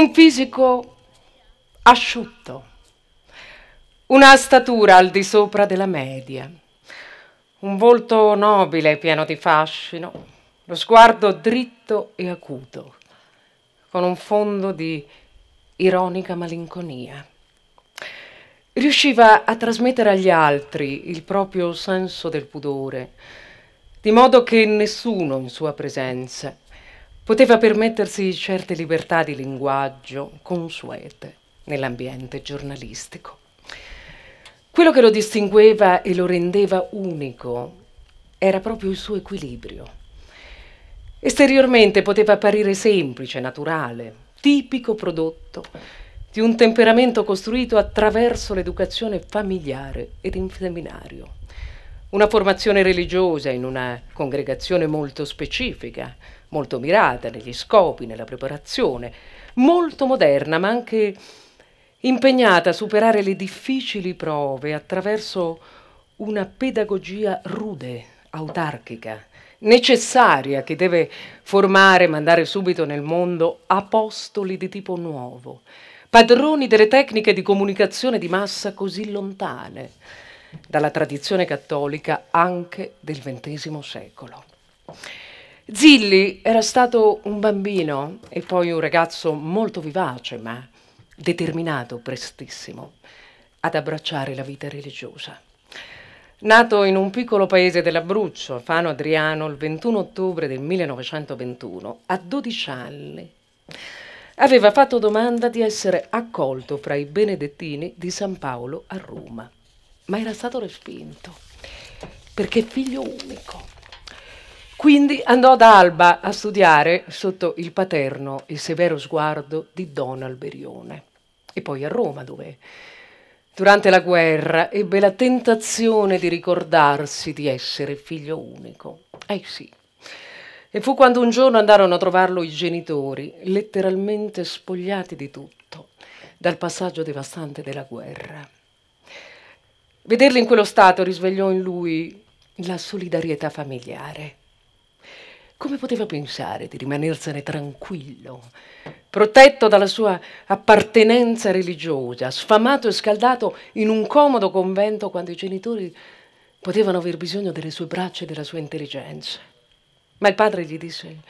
un fisico asciutto, una statura al di sopra della media, un volto nobile pieno di fascino, lo sguardo dritto e acuto, con un fondo di ironica malinconia. Riusciva a trasmettere agli altri il proprio senso del pudore, di modo che nessuno in sua presenza poteva permettersi certe libertà di linguaggio consuete nell'ambiente giornalistico. Quello che lo distingueva e lo rendeva unico era proprio il suo equilibrio. Esteriormente poteva apparire semplice, naturale, tipico prodotto di un temperamento costruito attraverso l'educazione familiare ed in seminario. Una formazione religiosa in una congregazione molto specifica, molto mirata negli scopi, nella preparazione, molto moderna ma anche impegnata a superare le difficili prove attraverso una pedagogia rude, autarchica, necessaria che deve formare e mandare subito nel mondo apostoli di tipo nuovo, padroni delle tecniche di comunicazione di massa così lontane dalla tradizione cattolica anche del XX secolo. Zilli era stato un bambino e poi un ragazzo molto vivace, ma determinato prestissimo ad abbracciare la vita religiosa. Nato in un piccolo paese dell'Abruzzo, a Fano Adriano, il 21 ottobre del 1921, a 12 anni, aveva fatto domanda di essere accolto fra i benedettini di San Paolo a Roma, ma era stato respinto perché figlio unico quindi andò ad Alba a studiare sotto il paterno e severo sguardo di Don Alberione e poi a Roma dove durante la guerra ebbe la tentazione di ricordarsi di essere figlio unico. Eh sì. E fu quando un giorno andarono a trovarlo i genitori, letteralmente spogliati di tutto, dal passaggio devastante della guerra. Vederli in quello stato risvegliò in lui la solidarietà familiare come poteva pensare di rimanersene tranquillo, protetto dalla sua appartenenza religiosa, sfamato e scaldato in un comodo convento quando i genitori potevano aver bisogno delle sue braccia e della sua intelligenza? Ma il padre gli disse,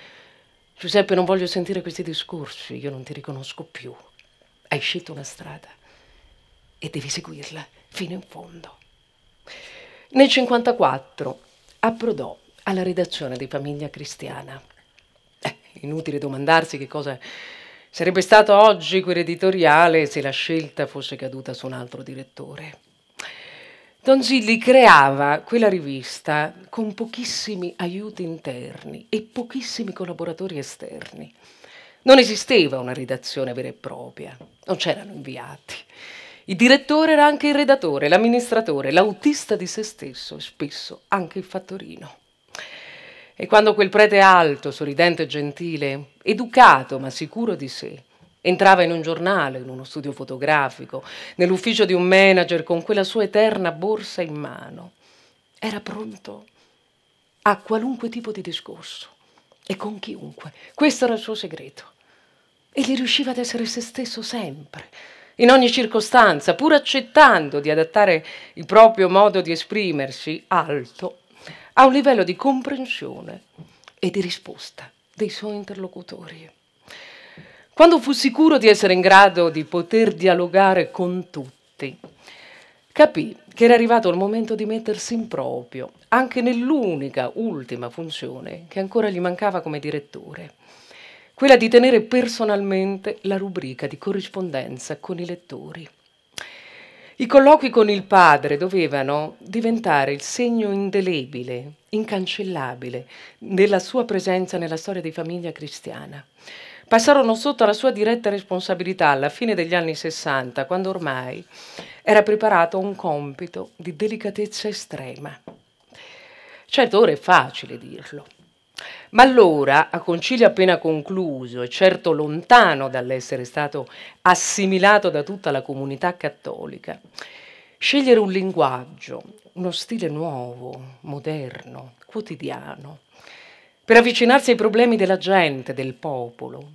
Giuseppe non voglio sentire questi discorsi, io non ti riconosco più. Hai scelto una strada e devi seguirla fino in fondo. Nel 1954 approdò alla redazione di Famiglia Cristiana. Eh, inutile domandarsi che cosa sarebbe stato oggi quell'editoriale se la scelta fosse caduta su un altro direttore. Don Gilli creava quella rivista con pochissimi aiuti interni e pochissimi collaboratori esterni. Non esisteva una redazione vera e propria, non c'erano inviati. Il direttore era anche il redatore, l'amministratore, l'autista di se stesso e spesso anche il fattorino. E quando quel prete alto, sorridente e gentile, educato ma sicuro di sé, entrava in un giornale, in uno studio fotografico, nell'ufficio di un manager con quella sua eterna borsa in mano, era pronto a qualunque tipo di discorso e con chiunque. Questo era il suo segreto. E gli riusciva ad essere se stesso sempre, in ogni circostanza, pur accettando di adattare il proprio modo di esprimersi alto a un livello di comprensione e di risposta dei suoi interlocutori. Quando fu sicuro di essere in grado di poter dialogare con tutti, capì che era arrivato il momento di mettersi in proprio, anche nell'unica ultima funzione che ancora gli mancava come direttore, quella di tenere personalmente la rubrica di corrispondenza con i lettori. I colloqui con il padre dovevano diventare il segno indelebile, incancellabile, della sua presenza nella storia di famiglia cristiana. Passarono sotto la sua diretta responsabilità alla fine degli anni Sessanta, quando ormai era preparato un compito di delicatezza estrema. Certo, ora è facile dirlo, ma allora, a concilio appena concluso e certo lontano dall'essere stato assimilato da tutta la comunità cattolica, scegliere un linguaggio, uno stile nuovo, moderno, quotidiano, per avvicinarsi ai problemi della gente, del popolo,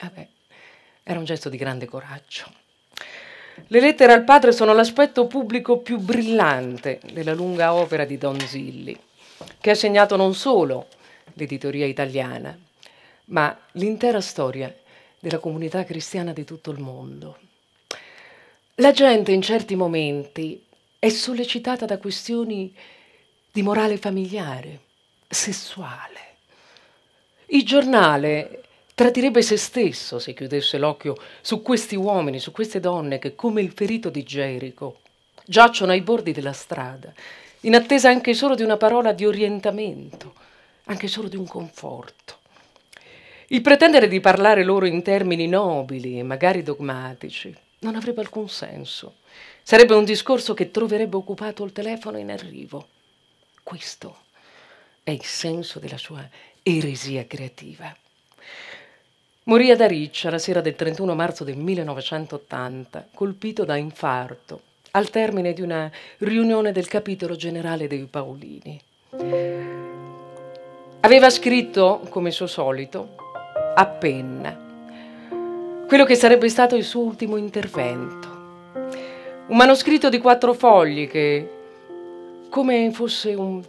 vabbè, era un gesto di grande coraggio. Le lettere al padre sono l'aspetto pubblico più brillante della lunga opera di Don Zilli, che ha segnato non solo l'editoria italiana, ma l'intera storia della comunità cristiana di tutto il mondo. La gente in certi momenti è sollecitata da questioni di morale familiare, sessuale. Il giornale tradirebbe se stesso se chiudesse l'occhio su questi uomini, su queste donne che, come il ferito di Gerico, giacciono ai bordi della strada, in attesa anche solo di una parola di orientamento anche solo di un conforto. Il pretendere di parlare loro in termini nobili e magari dogmatici non avrebbe alcun senso. Sarebbe un discorso che troverebbe occupato il telefono in arrivo. Questo è il senso della sua eresia creativa. Morì ad Ariccia la sera del 31 marzo del 1980, colpito da infarto, al termine di una riunione del capitolo generale dei Paolini. Aveva scritto, come suo solito, a penna quello che sarebbe stato il suo ultimo intervento. Un manoscritto di quattro fogli che, come fosse un,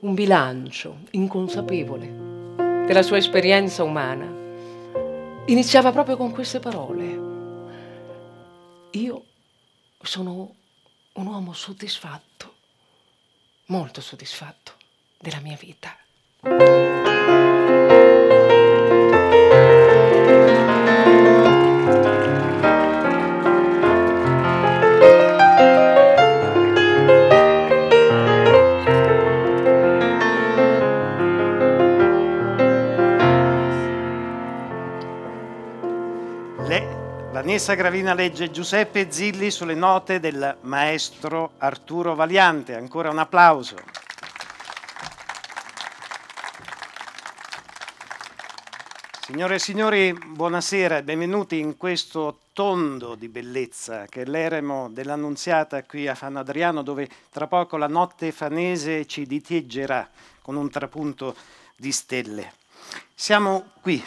un bilancio inconsapevole della sua esperienza umana, iniziava proprio con queste parole. Io sono un uomo soddisfatto, molto soddisfatto della mia vita. Vanessa Gravina legge Giuseppe Zilli sulle note del maestro Arturo Valiante. Ancora un applauso. Signore e signori, buonasera e benvenuti in questo tondo di bellezza che è l'eremo dell'Annunziata qui a San Adriano, dove tra poco la notte fanese ci diteggerà con un trapunto di stelle. Siamo qui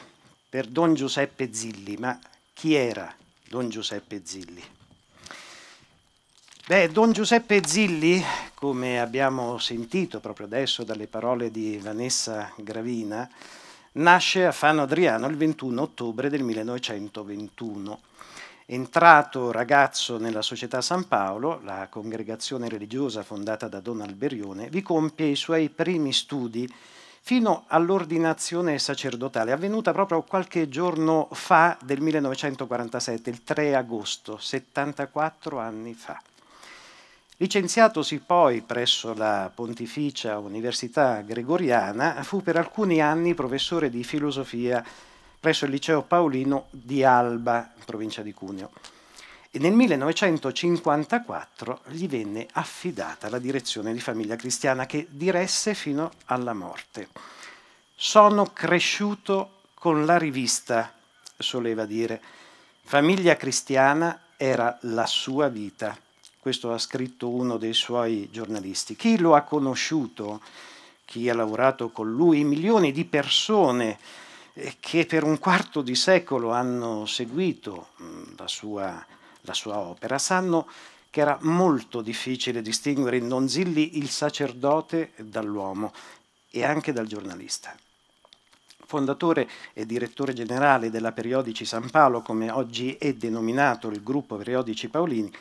per Don Giuseppe Zilli, ma chi era Don Giuseppe Zilli? Beh, Don Giuseppe Zilli, come abbiamo sentito proprio adesso dalle parole di Vanessa Gravina, nasce a Fano Adriano il 21 ottobre del 1921. Entrato ragazzo nella Società San Paolo, la congregazione religiosa fondata da Don Alberione, vi compie i suoi primi studi fino all'ordinazione sacerdotale, avvenuta proprio qualche giorno fa del 1947, il 3 agosto, 74 anni fa. Licenziatosi poi presso la Pontificia Università Gregoriana, fu per alcuni anni professore di filosofia presso il liceo paolino di Alba, provincia di Cuneo, e nel 1954 gli venne affidata la direzione di Famiglia Cristiana che diresse fino alla morte. Sono cresciuto con la rivista, soleva dire. Famiglia Cristiana era la sua vita questo ha scritto uno dei suoi giornalisti. Chi lo ha conosciuto, chi ha lavorato con lui, milioni di persone eh, che per un quarto di secolo hanno seguito mm, la sua, la sua opera, sanno che era molto difficile distinguere in Donzilli il sacerdote dall'uomo e anche dal giornalista. Fondatore e direttore generale della Periodici San Paolo, come oggi è denominato il gruppo Periodici Paolini,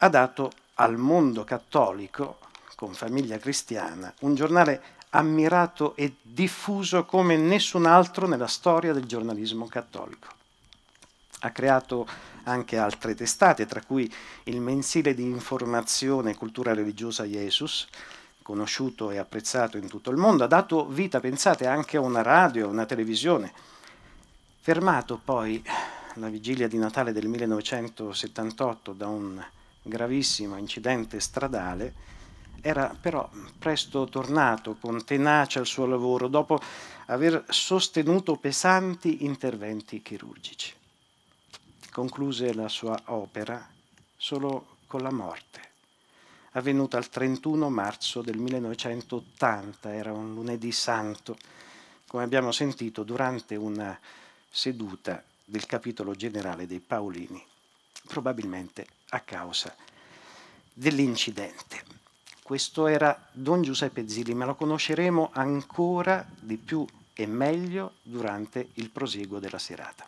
ha dato al mondo cattolico, con famiglia cristiana, un giornale ammirato e diffuso come nessun altro nella storia del giornalismo cattolico. Ha creato anche altre testate, tra cui il mensile di informazione e cultura religiosa Jesus, conosciuto e apprezzato in tutto il mondo, ha dato vita, pensate, anche a una radio, a una televisione. Fermato poi la vigilia di Natale del 1978 da un gravissimo incidente stradale, era però presto tornato con tenacia al suo lavoro dopo aver sostenuto pesanti interventi chirurgici. Concluse la sua opera solo con la morte, avvenuta il 31 marzo del 1980, era un lunedì santo, come abbiamo sentito durante una seduta del capitolo generale dei Paolini probabilmente a causa dell'incidente. Questo era Don Giuseppe Zilli, ma lo conosceremo ancora di più e meglio durante il proseguo della serata.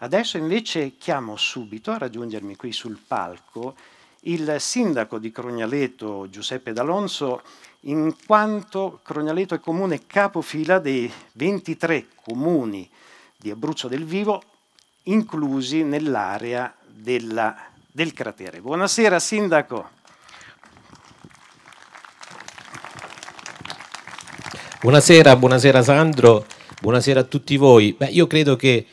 Adesso invece chiamo subito a raggiungermi qui sul palco il sindaco di Crognaleto Giuseppe D'Alonso, in quanto Crognaleto è comune capofila dei 23 comuni di Abruzzo del Vivo, inclusi nell'area della, del cratere. Buonasera Sindaco. Buonasera, buonasera Sandro, buonasera a tutti voi. Beh, io credo che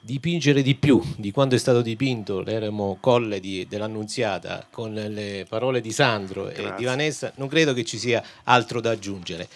dipingere di più di quanto è stato dipinto l'eremo colle di, dell'Annunziata con le parole di Sandro Grazie. e di Vanessa, non credo che ci sia altro da aggiungere.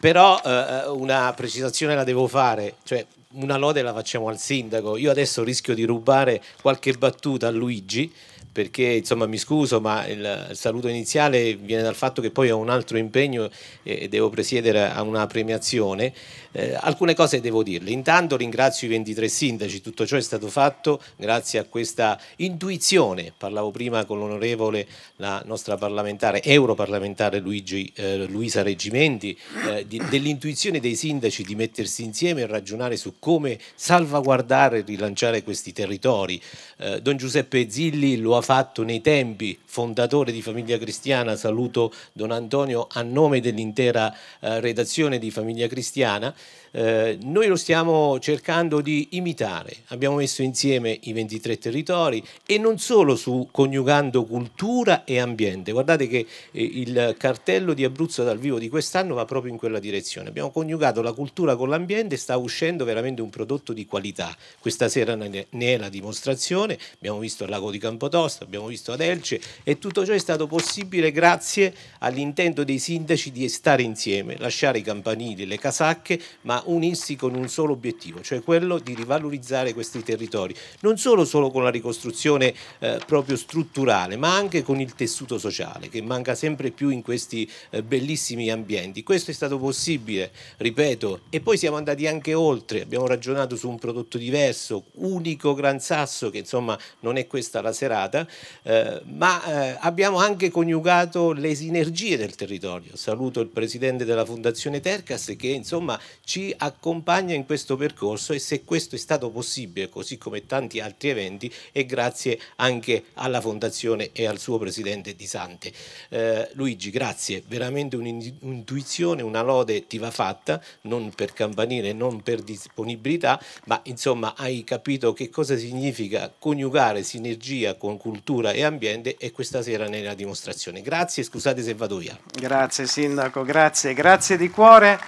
Però eh, eh una precisazione la devo fare, cioè una lode la facciamo al sindaco. Io adesso rischio di rubare qualche battuta a Luigi perché insomma mi scuso, ma il saluto iniziale viene dal fatto che poi ho un altro impegno e devo presiedere a una premiazione. Eh, alcune cose devo dirle. Intanto ringrazio i 23 sindaci, tutto ciò è stato fatto grazie a questa intuizione. Parlavo prima con l'onorevole, la nostra parlamentare, europarlamentare Luigi, eh, Luisa Reggimenti, eh, dell'intuizione dei sindaci di mettersi insieme e ragionare su come salvaguardare e rilanciare questi territori. Eh, don Giuseppe Zilli lo ha fatto nei tempi, fondatore di Famiglia Cristiana, saluto Don Antonio a nome dell'intera eh, redazione di Famiglia Cristiana, eh, noi lo stiamo cercando di imitare, abbiamo messo insieme i 23 territori e non solo su coniugando cultura e ambiente, guardate che eh, il cartello di Abruzzo dal vivo di quest'anno va proprio in quella direzione, abbiamo coniugato la cultura con l'ambiente e sta uscendo veramente un prodotto di qualità, questa sera ne è la dimostrazione, abbiamo visto il lago di Campotosta, abbiamo visto ad Elce e tutto ciò è stato possibile grazie all'intento dei sindaci di stare insieme, lasciare i campanili, le casacche, ma unirsi con un solo obiettivo, cioè quello di rivalorizzare questi territori, non solo, solo con la ricostruzione eh, proprio strutturale, ma anche con il tessuto sociale che manca sempre più in questi eh, bellissimi ambienti. Questo è stato possibile, ripeto, e poi siamo andati anche oltre, abbiamo ragionato su un prodotto diverso, unico Gran Sasso, che insomma non è questa la serata, eh, ma eh, abbiamo anche coniugato le sinergie del territorio. Saluto il presidente della Fondazione Tercas che insomma ci accompagna in questo percorso e se questo è stato possibile, così come tanti altri eventi, è grazie anche alla Fondazione e al suo presidente Di Sante. Eh, Luigi, grazie, veramente un'intuizione, una lode ti va fatta, non per campanile, non per disponibilità, ma insomma hai capito che cosa significa coniugare sinergia con cultura e ambiente e questa sera nella dimostrazione. Grazie, scusate se vado via. Grazie Sindaco, grazie, grazie di cuore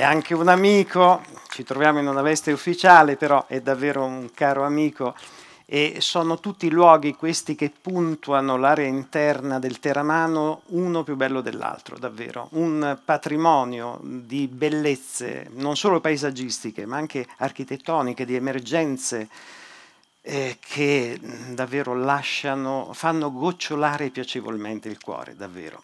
è anche un amico, ci troviamo in una veste ufficiale, però è davvero un caro amico e sono tutti luoghi questi che puntuano l'area interna del Teramano, uno più bello dell'altro, davvero, un patrimonio di bellezze, non solo paesaggistiche, ma anche architettoniche, di emergenze eh, che davvero lasciano, fanno gocciolare piacevolmente il cuore, davvero.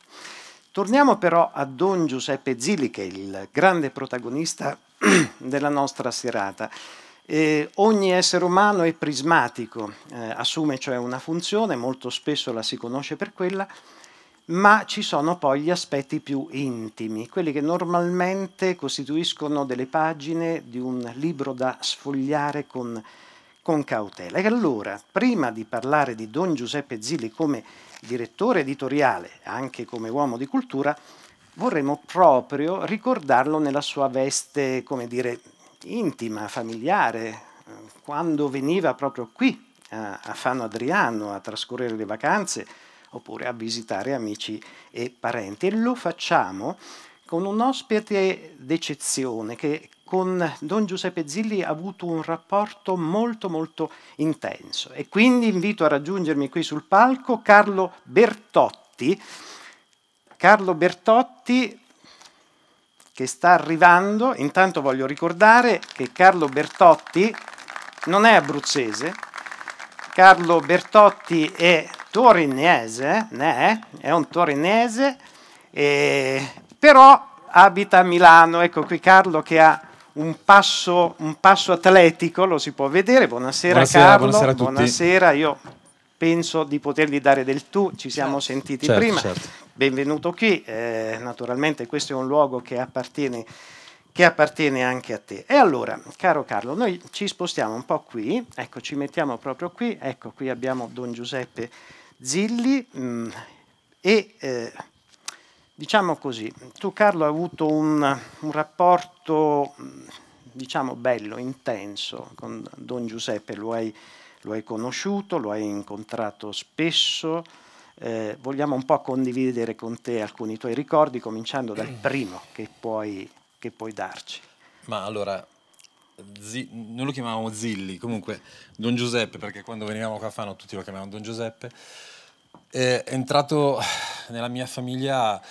Torniamo però a Don Giuseppe Zilli, che è il grande protagonista della nostra serata. Eh, ogni essere umano è prismatico, eh, assume cioè una funzione, molto spesso la si conosce per quella, ma ci sono poi gli aspetti più intimi, quelli che normalmente costituiscono delle pagine di un libro da sfogliare con, con cautela. E allora, prima di parlare di Don Giuseppe Zilli come direttore editoriale, anche come uomo di cultura, vorremmo proprio ricordarlo nella sua veste, come dire, intima, familiare, eh, quando veniva proprio qui a Fano Adriano a trascorrere le vacanze oppure a visitare amici e parenti. E lo facciamo con un ospite d'eccezione che con Don Giuseppe Zilli ha avuto un rapporto molto molto intenso e quindi invito a raggiungermi qui sul palco Carlo Bertotti. Carlo Bertotti che sta arrivando, intanto voglio ricordare che Carlo Bertotti non è abruzzese, Carlo Bertotti è torinese, né? è un torinese, eh, però abita a Milano. Ecco qui Carlo che ha un passo, un passo, atletico, lo si può vedere. Buonasera, buonasera Carlo, buonasera, buonasera, io penso di potergli dare del tu, ci siamo certo. sentiti certo, prima. Certo. Benvenuto qui, eh, naturalmente questo è un luogo che appartiene, che appartiene anche a te. E allora, caro Carlo, noi ci spostiamo un po' qui, ecco, ci mettiamo proprio qui, ecco, qui abbiamo Don Giuseppe Zilli mh, mm, e... Eh, Diciamo così, tu Carlo hai avuto un, un rapporto, diciamo, bello, intenso con Don Giuseppe, lo hai, lo hai conosciuto, lo hai incontrato spesso, eh, vogliamo un po' condividere con te alcuni tuoi ricordi, cominciando dal mm. primo che puoi, che puoi darci. Ma allora, Zi- noi lo chiamavamo Zilli, comunque Don Giuseppe, perché quando venivamo qua a Fano tutti lo chiamavano Don Giuseppe è entrato nella mia famiglia eh,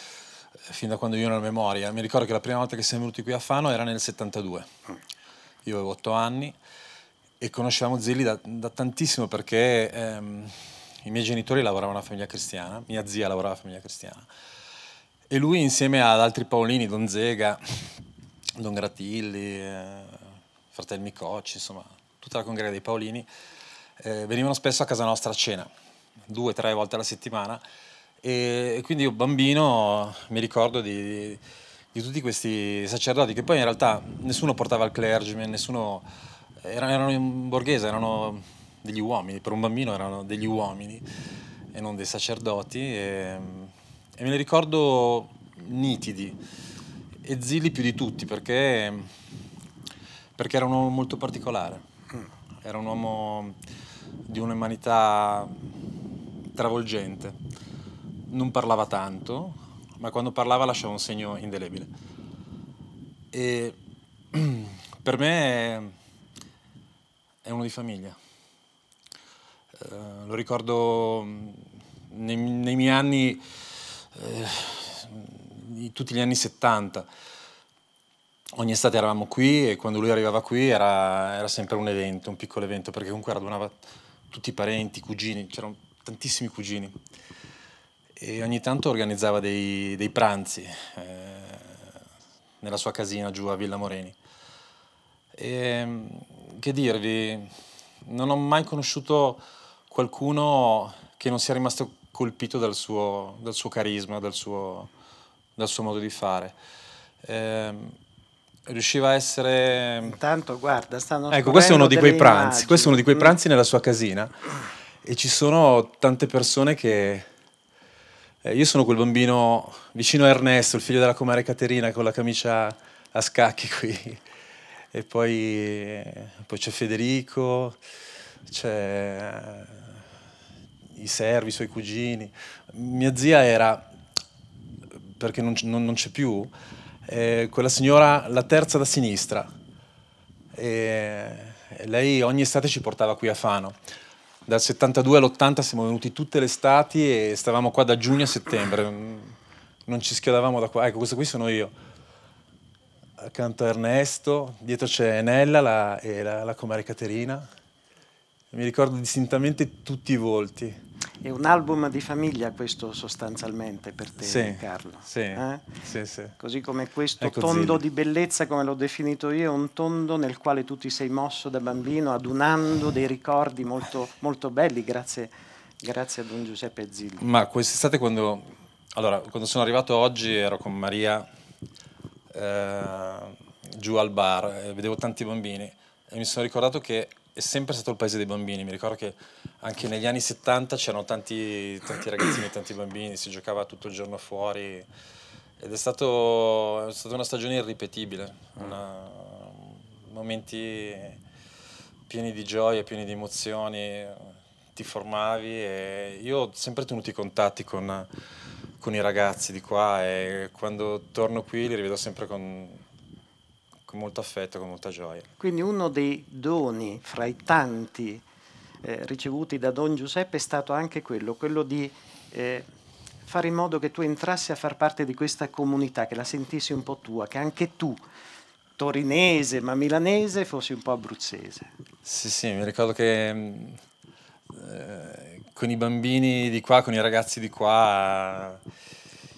fin da quando io ho la memoria. Mi ricordo che la prima volta che siamo venuti qui a Fano era nel 72. Mm. Io avevo otto anni e conoscevamo Zilli da, da tantissimo perché ehm, i miei genitori lavoravano alla famiglia cristiana, mia zia lavorava alla famiglia cristiana e lui insieme ad altri Paolini, Don Zega, Don Gratilli, eh, fratelli Micocci, insomma tutta la congrega dei Paolini, eh, venivano spesso a casa nostra a cena due, o tre volte alla settimana. E quindi io bambino mi ricordo di, di tutti questi sacerdoti che poi in realtà nessuno portava il clergyman, nessuno... Erano, erano in borghese, erano degli uomini, per un bambino erano degli uomini e non dei sacerdoti. E, e me li ricordo nitidi e Zilli più di tutti perché, perché era un uomo molto particolare. Mm. Era un uomo di un'umanità travolgente. Non parlava tanto, ma quando parlava lasciava un segno indelebile. E per me è uno di famiglia. Eh, lo ricordo mm, nei, nei miei anni, eh, tutti gli anni 70. Ogni estate eravamo qui e quando lui arrivava qui era, era sempre un evento, un piccolo evento, perché comunque radunava tutti i parenti, i cugini, c'erano tantissimi cugini e ogni tanto organizzava dei, dei pranzi eh, nella sua casina giù a Villa Moreni. E, mm, che dirvi, non ho mai conosciuto qualcuno che non sia rimasto colpito dal suo, dal suo carisma, dal suo, dal suo, modo di fare. Eh, riusciva a essere... Mm, Intanto guarda, stanno... Ecco, questo è uno di quei pranzi, immagini. questo è uno di quei pranzi nella sua casina e ci sono tante persone che... Eh, io sono quel bambino vicino a Ernesto, il figlio della comare Caterina, con la camicia a scacchi qui. E poi, poi c'è Federico, c'è eh, i servi, i suoi cugini. Mia zia era, perché non, non, non c'è più, eh, quella signora, la terza da sinistra. E, lei ogni estate ci portava qui a Fano dal 72 all'80 siamo venuti tutte le estati e stavamo qua da giugno a settembre, non ci schiodavamo da qua. Ecco, questo qui sono io. Accanto a Ernesto, dietro c'è Nella la, e la, la comare Caterina. Mi ricordo distintamente tutti i volti. È un album di famiglia questo sostanzialmente per te, sì, Carlo. Sì, eh? sì, sì, Così come questo ecco tondo Zilli. di bellezza, come l'ho definito io, è un tondo nel quale tu ti sei mosso da bambino, adunando dei ricordi molto, molto belli, grazie, grazie a Don Giuseppe Zilli. Ma quest'estate quando, allora, quando sono arrivato oggi ero con Maria eh, giù al bar, eh, vedevo tanti bambini e mi sono ricordato che è sempre stato il paese dei bambini. Mi ricordo che anche negli anni 70 c'erano tanti, tanti ragazzini, tanti bambini, si giocava tutto il giorno fuori ed è, stato, è stata una stagione irripetibile, una, momenti pieni di gioia, pieni di emozioni, ti formavi e io ho sempre tenuto i contatti con, con i ragazzi di qua e quando torno qui li rivedo sempre con con molto affetto, con molta gioia. Quindi uno dei doni fra i tanti eh, ricevuti da Don Giuseppe è stato anche quello, quello di eh, fare in modo che tu entrassi a far parte di questa comunità, che la sentissi un po' tua, che anche tu, torinese ma milanese, fossi un po' abruzzese. Sì, sì, mi ricordo che mm, eh, con i bambini di qua, con i ragazzi di qua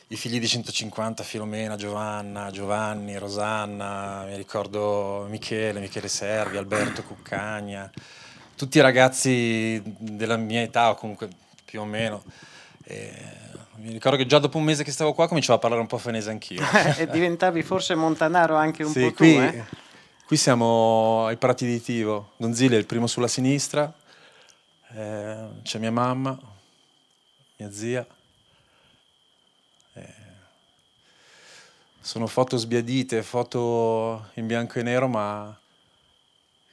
i figli di 150, Filomena, Giovanna, Giovanni, Rosanna, mi ricordo Michele, Michele Servi, Alberto Cuccagna, tutti i ragazzi della mia età o comunque più o meno. E mi ricordo che già dopo un mese che stavo qua cominciavo a parlare un po' fenese anch'io. e diventavi forse montanaro anche un sì, po' tu, qui, eh? qui siamo ai Prati di Tivo, Donzile è il primo sulla sinistra, eh, c'è mia mamma, mia zia, sono foto sbiadite, foto in bianco e nero, ma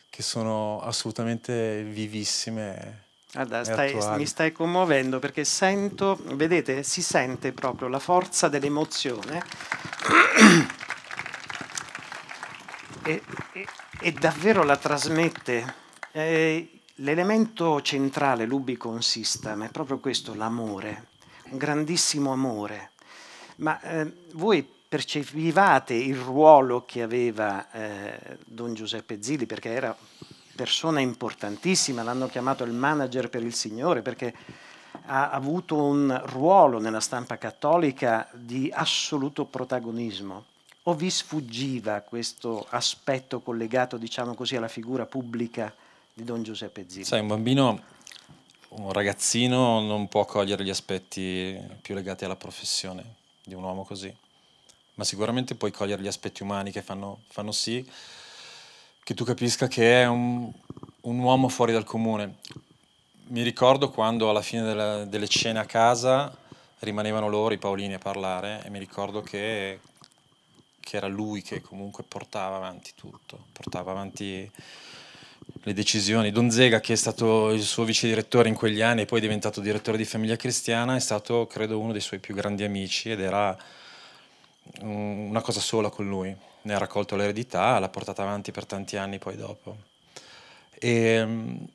che sono assolutamente vivissime. Guarda, stai, mi stai commuovendo perché sento, vedete, si sente proprio la forza dell'emozione. e, e, e, davvero la trasmette. Eh, l'elemento centrale, l'Ubicon System, è proprio questo, l'amore, un grandissimo amore. Ma eh, voi percepivate il ruolo che aveva eh, Don Giuseppe Zilli, perché era persona importantissima, l'hanno chiamato il manager per il Signore, perché ha avuto un ruolo nella stampa cattolica di assoluto protagonismo. O vi sfuggiva questo aspetto collegato, diciamo così, alla figura pubblica di Don Giuseppe Zilli? Sai, un bambino, un ragazzino non può cogliere gli aspetti più legati alla professione di un uomo così ma sicuramente puoi cogliere gli aspetti umani che fanno, fanno sì che tu capisca che è un, un, uomo fuori dal comune. Mi ricordo quando alla fine della, delle cene a casa rimanevano loro, i Paolini, a parlare e mi ricordo che, che era lui che comunque portava avanti tutto, portava avanti le decisioni. Don Zega, che è stato il suo vice direttore in quegli anni e poi è diventato direttore di Famiglia Cristiana, è stato, credo, uno dei suoi più grandi amici ed era una cosa sola con lui, ne ha raccolto l'eredità, l'ha portata avanti per tanti anni poi dopo. E ehm,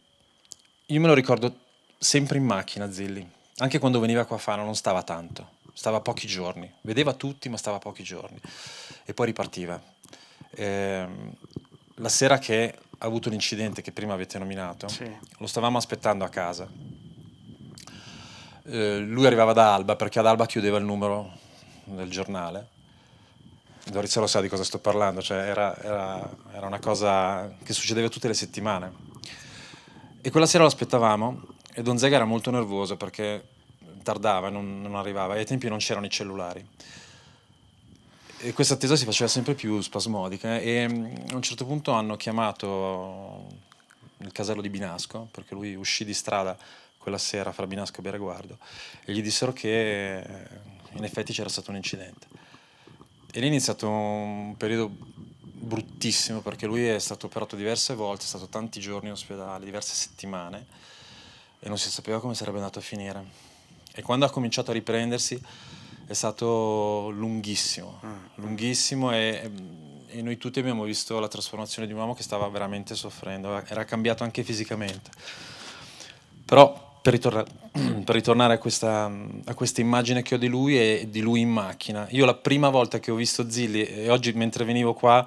io me lo ricordo sempre in macchina Zilli, anche quando veniva qua a Fano non stava tanto, stava pochi giorni, vedeva tutti ma stava pochi giorni e poi ripartiva. E ehm, la sera che ha avuto l'incidente che prima avete nominato, sì. lo stavamo aspettando a casa. Eh, lui arrivava da Alba perché ad Alba chiudeva il numero del giornale Dorizia lo sa di cosa sto parlando, cioè era, era, era, una cosa che succedeva tutte le settimane. E quella sera lo aspettavamo e Don Zega era molto nervoso perché tardava, non, non arrivava, e ai tempi non c'erano i cellulari. E questa attesa si faceva sempre più spasmodica e mm, a un certo punto hanno chiamato il casello di Binasco, perché lui uscì di strada quella sera fra Binasco e Bereguardo, e gli dissero che eh, in effetti c'era stato un incidente e lì è iniziato un periodo bruttissimo perché lui è stato operato diverse volte, è stato tanti giorni in ospedale, diverse settimane e non si sapeva come sarebbe andato a finire. E quando ha cominciato a riprendersi è stato lunghissimo, mm. lunghissimo e, e noi tutti abbiamo visto la trasformazione di un uomo che stava veramente soffrendo, era cambiato anche fisicamente. Però per, ritorna- per ritornare a questa, a questa, immagine che ho di lui e di lui in macchina, io la prima volta che ho visto Zilli e oggi mentre venivo qua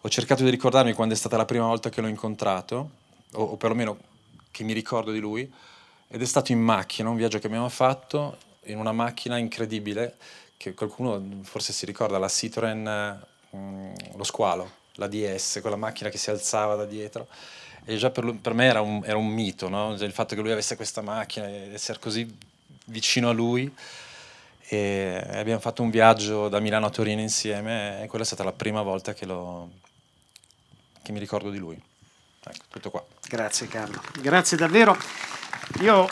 ho cercato di ricordarmi quando è stata la prima volta che l'ho incontrato, o, o perlomeno che mi ricordo di lui, ed è stato in macchina, un viaggio che abbiamo fatto in una macchina incredibile, che qualcuno forse si ricorda, la Citroën, mh, mm, lo squalo, la DS, quella macchina che si alzava da dietro e già per, lui, per me era un, era un mito, no? Cioè, il fatto che lui avesse questa macchina e essere così vicino a lui. E abbiamo fatto un viaggio da Milano a Torino insieme e quella è stata la prima volta che, lo, che mi ricordo di lui. Ecco, tutto qua. Grazie Carlo, grazie davvero. Io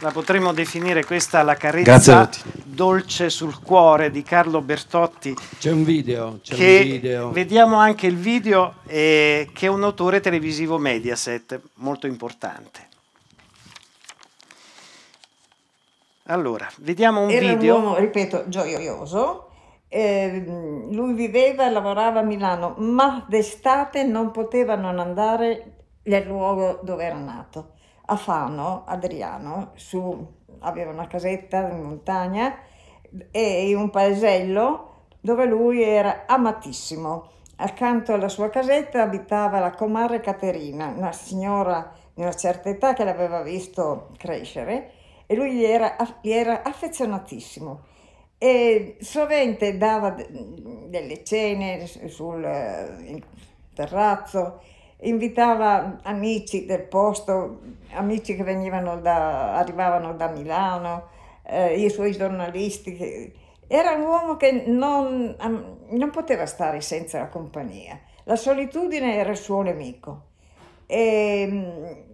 la potremmo definire questa la carezza tutti dolce sul cuore di Carlo Bertotti. C'è un video, c'è che un video. Vediamo anche il video eh, che è un autore televisivo Mediaset, molto importante. Allora, vediamo un Era video. Era un uomo, ripeto, gioioso. Eh, lui viveva e lavorava a Milano, ma d'estate non poteva non andare nel luogo dove era nato, a Fano, Adriano, su aveva una casetta in montagna e un paesello dove lui era amatissimo. Accanto alla sua casetta abitava la comare Caterina, una signora di una certa età che l'aveva visto crescere e lui gli era, gli era affezionatissimo e sovente dava delle cene sul eh, terrazzo invitava amici del posto, amici che venivano da, arrivavano da Milano, eh, i suoi giornalisti. Che... Era un uomo che non, non, poteva stare senza la compagnia. La solitudine era il suo nemico. E, ehm,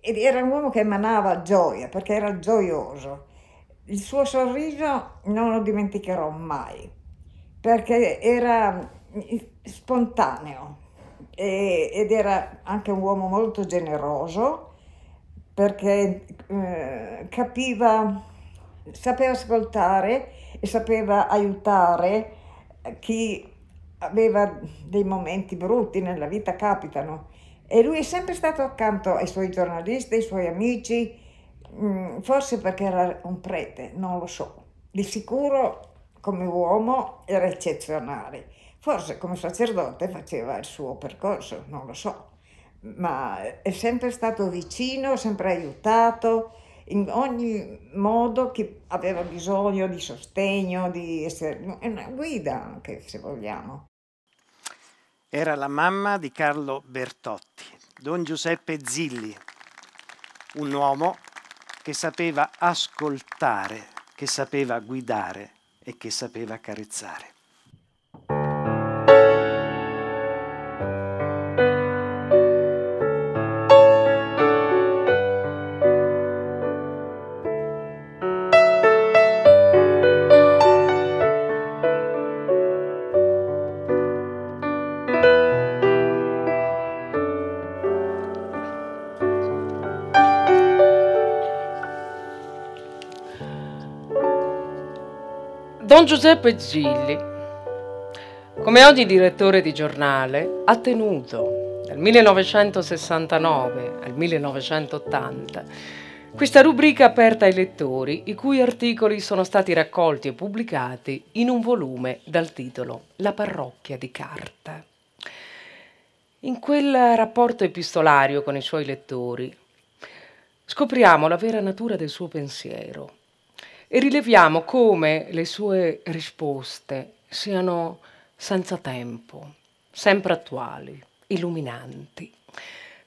ed era un uomo che emanava gioia, perché era gioioso. Il suo sorriso non lo dimenticherò mai, perché era mm, spontaneo e, ed era anche un uomo molto generoso perché eh, capiva, sapeva ascoltare e sapeva aiutare chi aveva dei momenti brutti nella vita, capitano. E lui è sempre stato accanto ai suoi giornalisti, ai suoi amici, mm, forse perché era un prete, non lo so. Di sicuro come uomo era eccezionale. Forse come sacerdote faceva il suo percorso, non lo so, ma è sempre stato vicino, sempre aiutato in ogni modo che aveva bisogno di sostegno, di essere una guida anche se vogliamo. Era la mamma di Carlo Bertotti, don Giuseppe Zilli, un uomo che sapeva ascoltare, che sapeva guidare e che sapeva carezzare. Don Giuseppe Gilli, come oggi direttore di giornale, ha tenuto dal 1969 al 1980 questa rubrica aperta ai lettori, i cui articoli sono stati raccolti e pubblicati in un volume dal titolo La parrocchia di carta. In quel rapporto epistolario con i suoi lettori scopriamo la vera natura del suo pensiero e rileviamo come le sue risposte siano senza tempo, sempre attuali, illuminanti.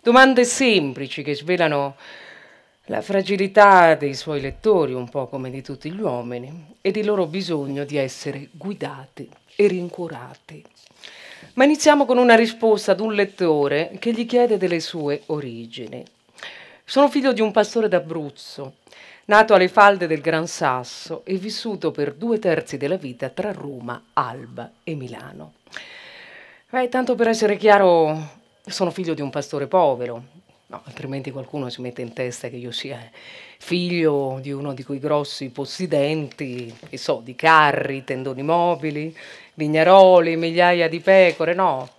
Domande semplici che svelano la fragilità dei suoi lettori, un po' come di tutti gli uomini, ed il loro bisogno di essere guidati e rincuorati. Ma iniziamo con una risposta ad un lettore che gli chiede delle sue origini. Sono figlio di un pastore d'Abruzzo nato alle falde del Gran Sasso e vissuto per due terzi della vita tra Roma, Alba e Milano. Beh, tanto per essere chiaro, sono figlio di un pastore povero, no, altrimenti qualcuno si mette in testa che io sia figlio di uno di quei grossi possidenti, che so, di carri, tendoni mobili, vignaroli, migliaia di pecore, no,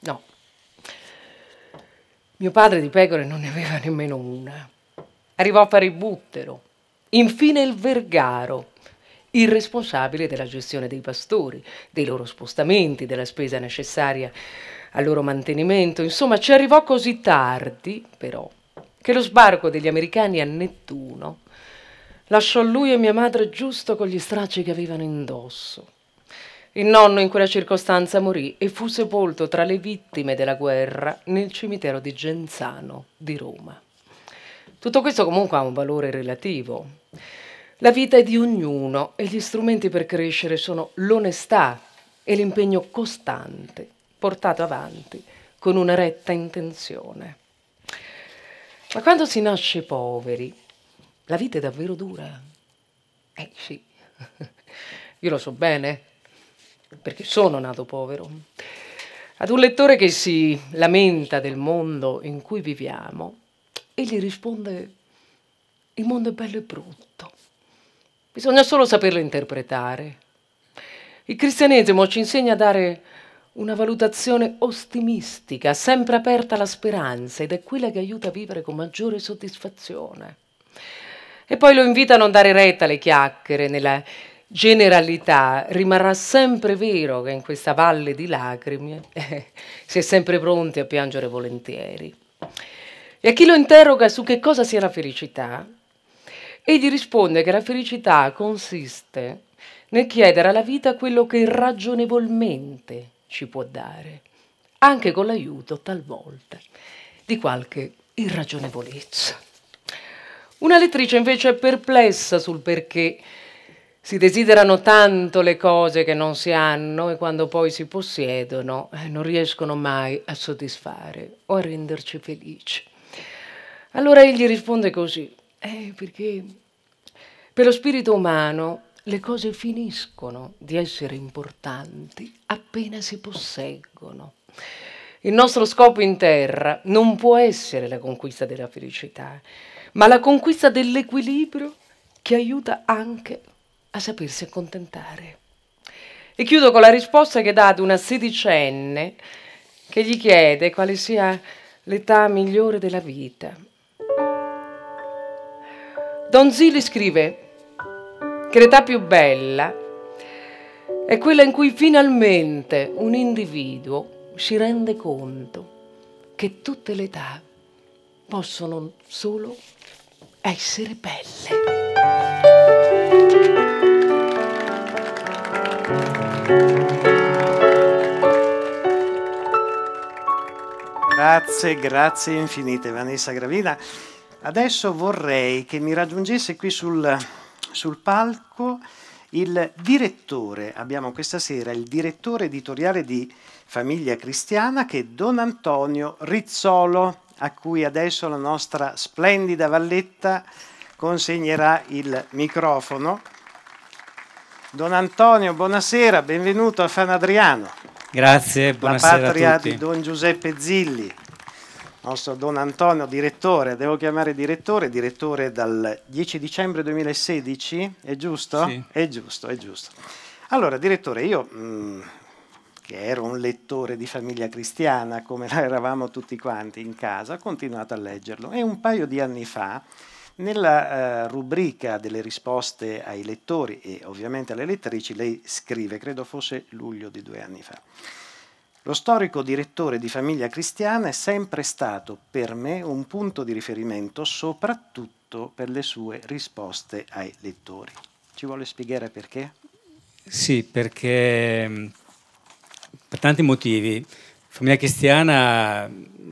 no. Mio padre di pecore non ne aveva nemmeno una arrivò a fare il Buttero, infine il Vergaro, il responsabile della gestione dei pastori, dei loro spostamenti, della spesa necessaria al loro mantenimento. Insomma, ci arrivò così tardi, però, che lo sbarco degli americani a Nettuno lasciò lui e mia madre giusto con gli stracci che avevano indosso. Il nonno in quella circostanza morì e fu sepolto tra le vittime della guerra nel cimitero di Genzano di Roma. Tutto questo comunque ha un valore relativo. La vita è di ognuno e gli strumenti per crescere sono l'onestà e l'impegno costante portato avanti con una retta intenzione. Ma quando si nasce poveri, la vita è davvero dura. Eh sì, io lo so bene, perché sono nato povero. Ad un lettore che si lamenta del mondo in cui viviamo, e gli risponde, il mondo è bello e brutto, bisogna solo saperlo interpretare. Il cristianesimo ci insegna a dare una valutazione ottimistica, sempre aperta alla speranza ed è quella che aiuta a vivere con maggiore soddisfazione. E poi lo invita a non dare retta alle chiacchiere, nella generalità rimarrà sempre vero che in questa valle di lacrime eh, si è sempre pronti a piangere volentieri. E a chi lo interroga su che cosa sia la felicità, egli risponde che la felicità consiste nel chiedere alla vita quello che ragionevolmente ci può dare, anche con l'aiuto talvolta di qualche irragionevolezza. Una lettrice invece è perplessa sul perché si desiderano tanto le cose che non si hanno e quando poi si possiedono eh, non riescono mai a soddisfare o a renderci felici. Allora egli risponde così, eh, perché per lo spirito umano le cose finiscono di essere importanti appena si posseggono. Il nostro scopo in terra non può essere la conquista della felicità, ma la conquista dell'equilibrio che aiuta anche a sapersi accontentare. E chiudo con la risposta che dà ad una sedicenne che gli chiede quale sia l'età migliore della vita. Don Zilli scrive, che l'età più bella è quella in cui finalmente un individuo si rende conto che tutte le età possono solo essere belle. Grazie, grazie infinite Vanessa Gravina. Adesso vorrei che mi raggiungesse qui sul, sul palco il direttore, abbiamo questa sera il direttore editoriale di Famiglia Cristiana che è Don Antonio Rizzolo, a cui adesso la nostra splendida Valletta consegnerà il microfono. Don Antonio, buonasera, benvenuto a Fan Adriano. Grazie, buonasera. La patria di Don Giuseppe Zilli nostro Don Antonio, direttore, devo chiamare direttore, direttore dal 10 dicembre 2016, è giusto? Sì. È giusto, è giusto. Allora, direttore, io mh, mm, che ero un lettore di famiglia cristiana, come eravamo tutti quanti in casa, ho continuato a leggerlo e un paio di anni fa, nella eh, rubrica delle risposte ai lettori e ovviamente alle lettrici, lei scrive, credo fosse luglio di due anni fa lo storico direttore di Famiglia Cristiana è sempre stato per me un punto di riferimento soprattutto per le sue risposte ai lettori. Ci vuole spiegare perché? Sì, perché mm, per tanti motivi. Famiglia Cristiana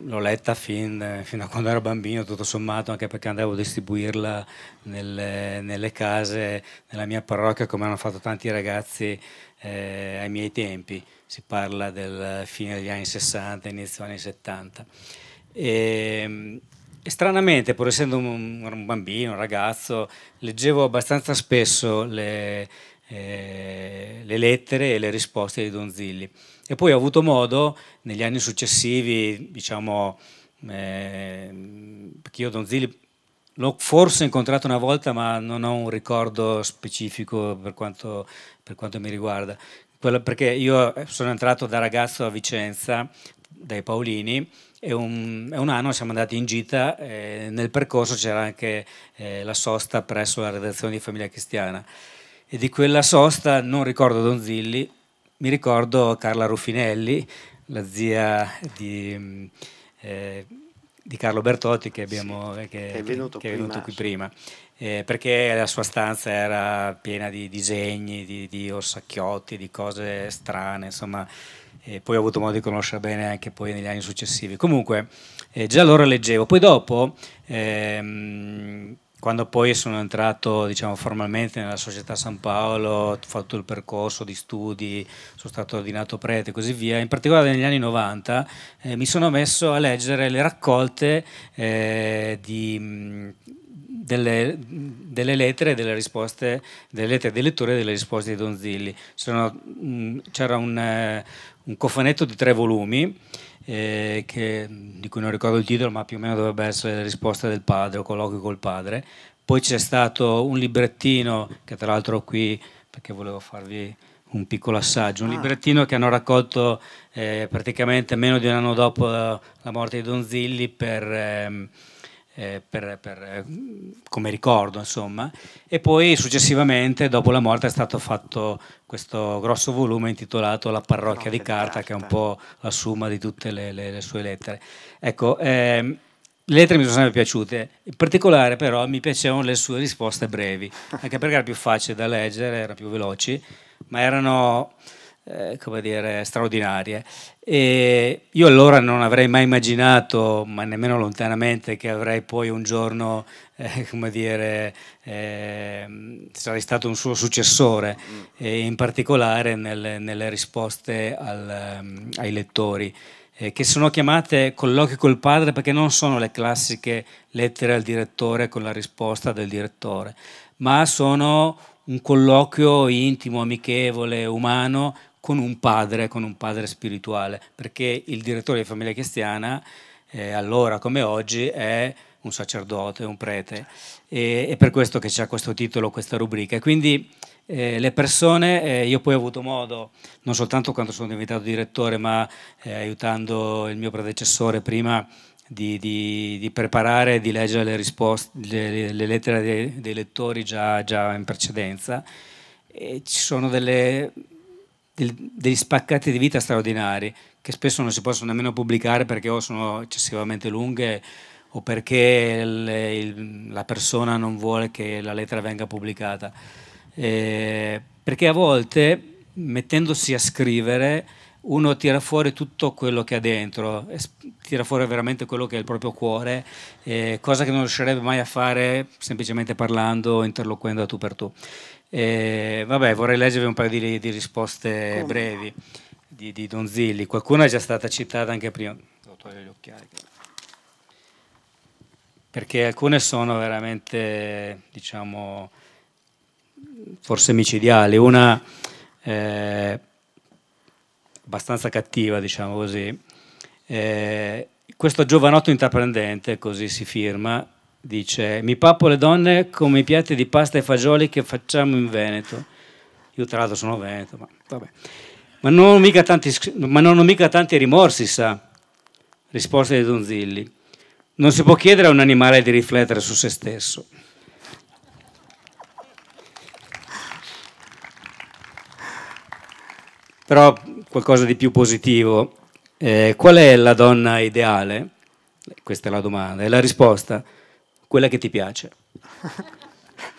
l'ho letta fin, fino a quando ero bambino, tutto sommato, anche perché andavo a distribuirla nelle, nelle case, nella mia parrocchia, come hanno fatto tanti ragazzi eh, ai miei tempi. Si parla del fine degli anni 60, inizio anni 70. E, ehm, e stranamente, pur essendo un, un, bambino, un ragazzo, leggevo abbastanza spesso le, eh, le lettere e le risposte di Donzilli. E poi ho avuto modo, negli anni successivi, diciamo, eh, perché io Donzilli l'ho forse incontrato una volta, ma non ho un ricordo specifico per quanto, per quanto mi riguarda. Quello perché io eh, sono entrato da ragazzo a Vicenza, dai Paolini, e un, e un anno siamo andati in gita, e eh, nel percorso c'era anche eh, la sosta presso la redazione di Famiglia Cristiana. E di quella sosta non ricordo Donzilli, mi ricordo Carla Ruffinelli, la zia di, mm, eh, di Carlo Bertotti che, abbiamo, sì, eh, che, che è venuto, che è venuto qui prima, eh, perché la sua stanza era piena di disegni, di, di orsacchiotti, di cose strane, insomma, eh, poi ho avuto modo di conoscerla bene anche poi negli anni successivi. Comunque, eh, già allora leggevo, poi dopo... Ehm, quando poi sono entrato diciamo, formalmente nella società San Paolo, ho fatto il percorso di studi, sono stato ordinato prete e così via, in particolare negli anni 90 eh, mi sono messo a leggere le raccolte eh, di... Delle, delle, lettere e delle risposte, delle lettere dei lettori e delle risposte di Donzilli. C'era un, eh, un cofanetto di tre volumi eh, che, di cui non ricordo il titolo, ma più o meno dovrebbe essere la risposta del padre, o colloquio col padre. Poi c'è stato un librettino, che tra l'altro qui, perché volevo farvi un piccolo assaggio, un ah. librettino che hanno raccolto eh, praticamente meno di un anno dopo la morte di Donzilli per... Ehm, eh, per, per, eh, come ricordo, insomma. E poi successivamente, dopo la morte, è stato fatto questo grosso volume intitolato La parrocchia di carta, che è un po' la somma di tutte le, le, le sue lettere. Ecco, ehm, le lettere mi sono sempre piaciute, in particolare però mi piacevano le sue risposte brevi, anche perché era più facile da leggere, era più veloci, ma erano eh, come dire, straordinarie. E io allora non avrei mai immaginato, ma nemmeno lontanamente, che avrei poi un giorno, eh, come dire, eh, sarei stato un suo successore, mm. in particolare nel, nelle risposte al, ehm, ai lettori. Eh, che sono chiamate colloqui col padre perché non sono le classiche lettere al direttore con la risposta del direttore, ma sono un colloquio intimo, amichevole, umano con un padre, con un padre spirituale, perché il direttore di famiglia cristiana, eh, allora come oggi, è un sacerdote, un prete. E, è per questo che c'è questo titolo, questa rubrica. Quindi eh, le persone, eh, io poi ho avuto modo, non soltanto quando sono diventato direttore, ma eh, aiutando il mio predecessore prima di, di, di preparare e di leggere le, risposte, le, le lettere dei, dei lettori già, già in precedenza. E ci sono delle degli spaccati di vita straordinari che spesso non si possono nemmeno pubblicare perché o sono eccessivamente lunghe o perché le, il, la persona non vuole che la lettera venga pubblicata. Eh, perché a volte mettendosi a scrivere uno tira fuori tutto quello che ha dentro, tira fuori veramente quello che è il proprio cuore, eh, cosa che non riuscirebbe mai a fare semplicemente parlando, o interloquendo a tu per tu. E, vabbè, vorrei leggervi un paio di, di risposte Come? brevi di, di Donzilli. Qualcuna è già stata citata anche prima. Devo togliere gli occhiali. Perché alcune sono veramente, diciamo, forse micidiali. Una eh, abbastanza cattiva, diciamo così. Eh, questo giovanotto intraprendente, così si firma, dice mi pappo le donne come i piatti di pasta e fagioli che facciamo in Veneto. Io tra l'altro sono Veneto, ma vabbè. Ma non ho mica tanti, ho mica tanti rimorsi, sa. Risposta di Donzilli. Non si può chiedere a un animale di riflettere su se stesso. Però qualcosa di più positivo. Eh, qual è la donna ideale? Questa è la domanda. E la risposta quella che ti piace.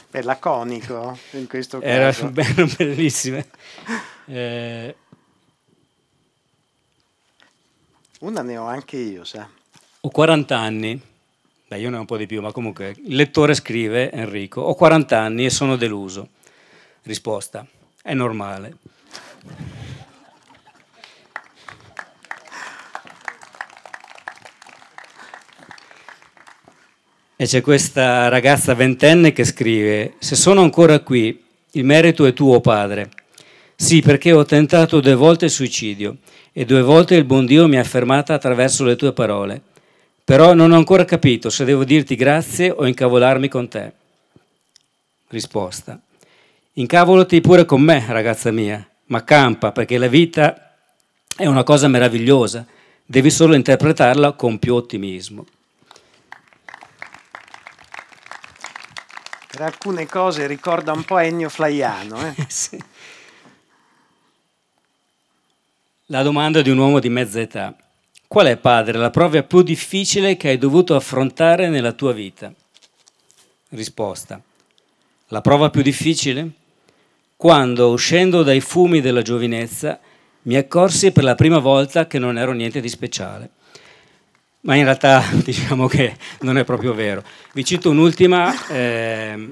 È laconico in questo caso. Erano bellissime. Eh... Una ne ho anche io, sa. Ho 40 anni, beh io ne ho un po' di più, ma comunque il lettore scrive, Enrico, ho 40 anni e sono deluso. Risposta, è normale. E c'è questa ragazza ventenne che scrive, se sono ancora qui, il merito è tuo padre. Sì, perché ho tentato due volte il suicidio e due volte il buon Dio mi ha fermata attraverso le tue parole. Però non ho ancora capito se devo dirti grazie o incavolarmi con te. Risposta. Incavolati pure con me, ragazza mia, ma campa perché la vita è una cosa meravigliosa, devi solo interpretarla con più ottimismo. Per alcune cose ricorda un po' Ennio Flaiano. Eh? sì. La domanda di un uomo di mezza età. Qual è, padre, la prova più difficile che hai dovuto affrontare nella tua vita? Risposta. La prova più difficile? Quando, uscendo dai fumi della giovinezza, mi accorsi per la prima volta che non ero niente di speciale ma in realtà diciamo che non è proprio vero. Vi cito un'ultima, eh,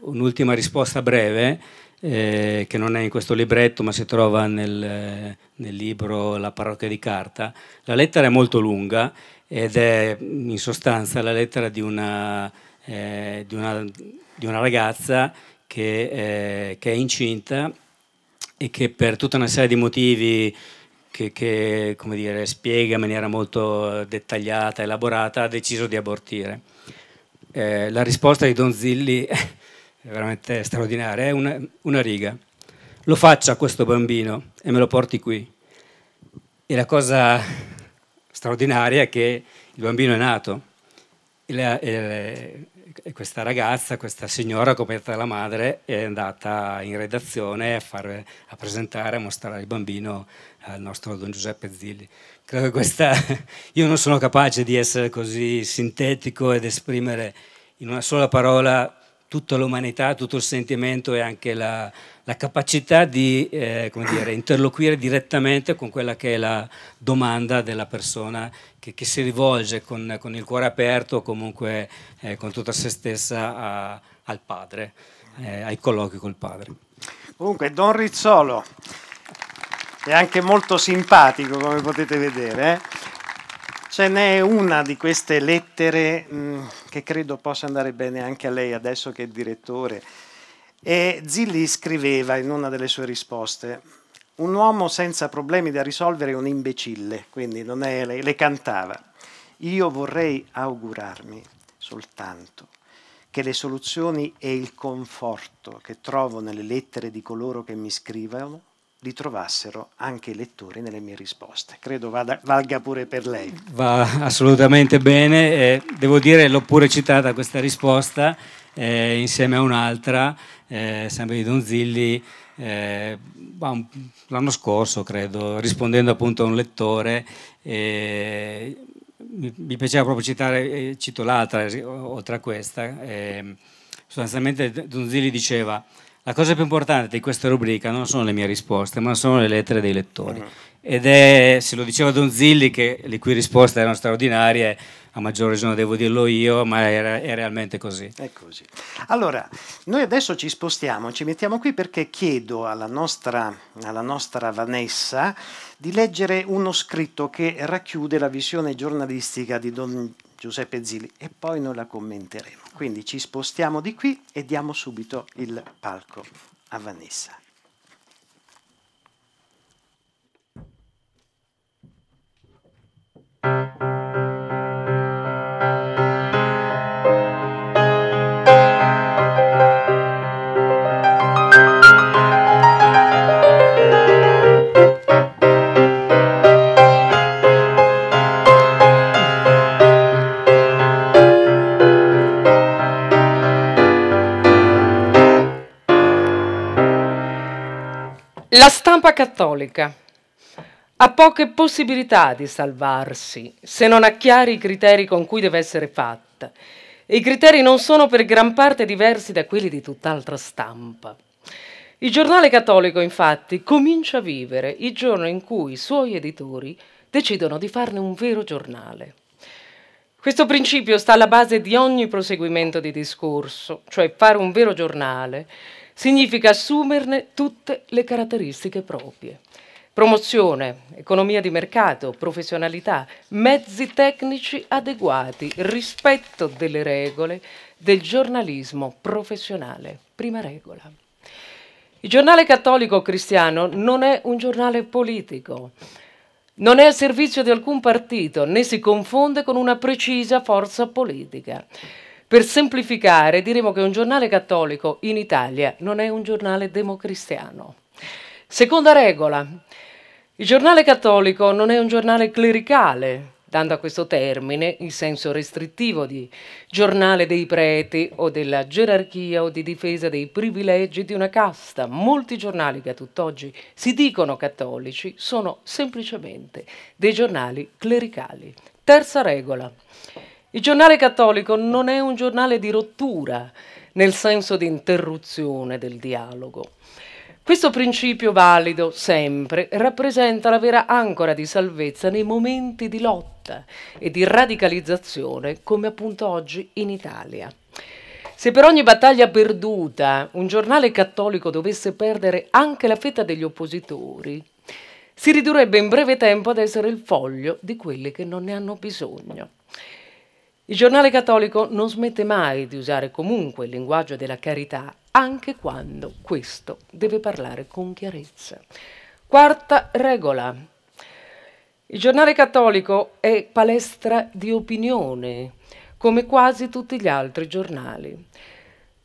un'ultima risposta breve, eh, che non è in questo libretto, ma si trova nel, nel libro La parrocchia di carta. La lettera è molto lunga ed è in sostanza la lettera di una, eh, di una, di una ragazza che, eh, che è incinta e che per tutta una serie di motivi che, che dire, spiega in maniera molto eh, dettagliata, elaborata, ha deciso di abortire. Eh, la risposta di Don Zilli è veramente straordinaria, è una, una riga. Lo faccia questo bambino e me lo porti qui. E la cosa straordinaria è che il bambino è nato. E, la, e, e questa ragazza, questa signora coperta dalla madre, è andata in redazione a, far, a presentare, a mostrare il bambino al nostro Don Giuseppe Zilli. Credo che questa, io non sono capace di essere così sintetico ed esprimere in una sola parola tutta l'umanità, tutto il sentimento e anche la, la capacità di eh, dire, interloquire direttamente con quella che è la domanda della persona che, che si rivolge con, con, il cuore aperto, o comunque eh, con tutta se stessa a, al padre, eh, ai colloqui col padre. Comunque, Don Rizzolo, è anche molto simpatico come potete vedere. Eh. Ce n'è una di queste lettere mh, mm, che credo possa andare bene anche a lei adesso che è direttore. E Zilli scriveva in una delle sue risposte, un uomo senza problemi da risolvere è un imbecille, quindi non è lei, le cantava. Io vorrei augurarmi soltanto che le soluzioni e il conforto che trovo nelle lettere di coloro che mi scrivono li trovassero anche i lettori nelle mie risposte. Credo vada, valga pure per lei. Va assolutamente bene, eh, devo dire l'ho pure citata questa risposta eh, insieme a un'altra, eh, sempre di Donzilli, eh, l'anno scorso credo, rispondendo appunto a un lettore. Eh, mi piaceva proprio citare, eh, cito l'altra, oltre a questa, sostanzialmente Donzilli diceva la cosa più importante di questa rubrica non sono le mie risposte, ma sono le lettere dei lettori. Mm. Ed è, se lo diceva Donzilli, che le cui risposte erano straordinarie, a maggior ragione devo dirlo io, ma era, è realmente così. È così. Allora, noi adesso ci spostiamo, ci mettiamo qui perché chiedo alla nostra, alla nostra Vanessa di leggere uno scritto che racchiude la visione giornalistica di Don Giuseppe Zilli e poi noi la commenteremo. Quindi ci spostiamo di qui e diamo subito il palco a Vanessa. thank you La stampa cattolica ha poche possibilità di salvarsi se non ha chiari i criteri con cui deve essere fatta. E I criteri non sono per gran parte diversi da quelli di tutt'altra stampa. Il giornale cattolico, infatti, comincia a vivere il giorno in cui i suoi editori decidono di farne un vero giornale. Questo principio sta alla base di ogni proseguimento di discorso, cioè fare un vero giornale significa assumerne tutte le caratteristiche proprie. Promozione, economia di mercato, professionalità, mezzi tecnici adeguati, rispetto delle regole del giornalismo professionale. Prima regola. Il giornale cattolico cristiano non è un giornale politico, non è al servizio di alcun partito né si confonde con una precisa forza politica. Per semplificare diremo che un giornale cattolico in Italia non è un giornale democristiano. Seconda regola, il giornale cattolico non è un giornale clericale, dando a questo termine il senso restrittivo di giornale dei preti o della gerarchia o di difesa dei privilegi di una casta. Molti giornali che a tutt'oggi si dicono cattolici sono semplicemente dei giornali clericali. Terza regola. Il giornale cattolico non è un giornale di rottura, nel senso di interruzione del dialogo. Questo principio valido sempre rappresenta la vera ancora di salvezza nei momenti di lotta e di radicalizzazione come appunto oggi in Italia. Se per ogni battaglia perduta un giornale cattolico dovesse perdere anche la fetta degli oppositori, si ridurrebbe in breve tempo ad essere il foglio di quelli che non ne hanno bisogno. Il giornale cattolico non smette mai di usare comunque il linguaggio della carità, anche quando questo deve parlare con chiarezza. Quarta regola. Il giornale cattolico è palestra di opinione, come quasi tutti gli altri giornali,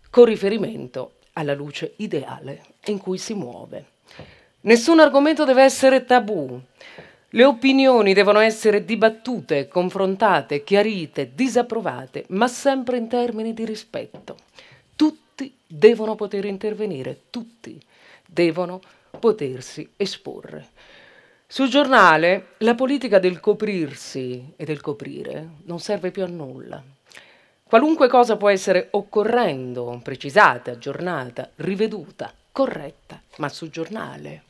con riferimento alla luce ideale in cui si muove. Nessun argomento deve essere tabù. Le opinioni devono essere dibattute, confrontate, chiarite, disapprovate, ma sempre in termini di rispetto. Tutti devono poter intervenire, tutti devono potersi esporre. Sul giornale la politica del coprirsi e del coprire non serve più a nulla. Qualunque cosa può essere occorrendo, precisata, aggiornata, riveduta, corretta, ma sul giornale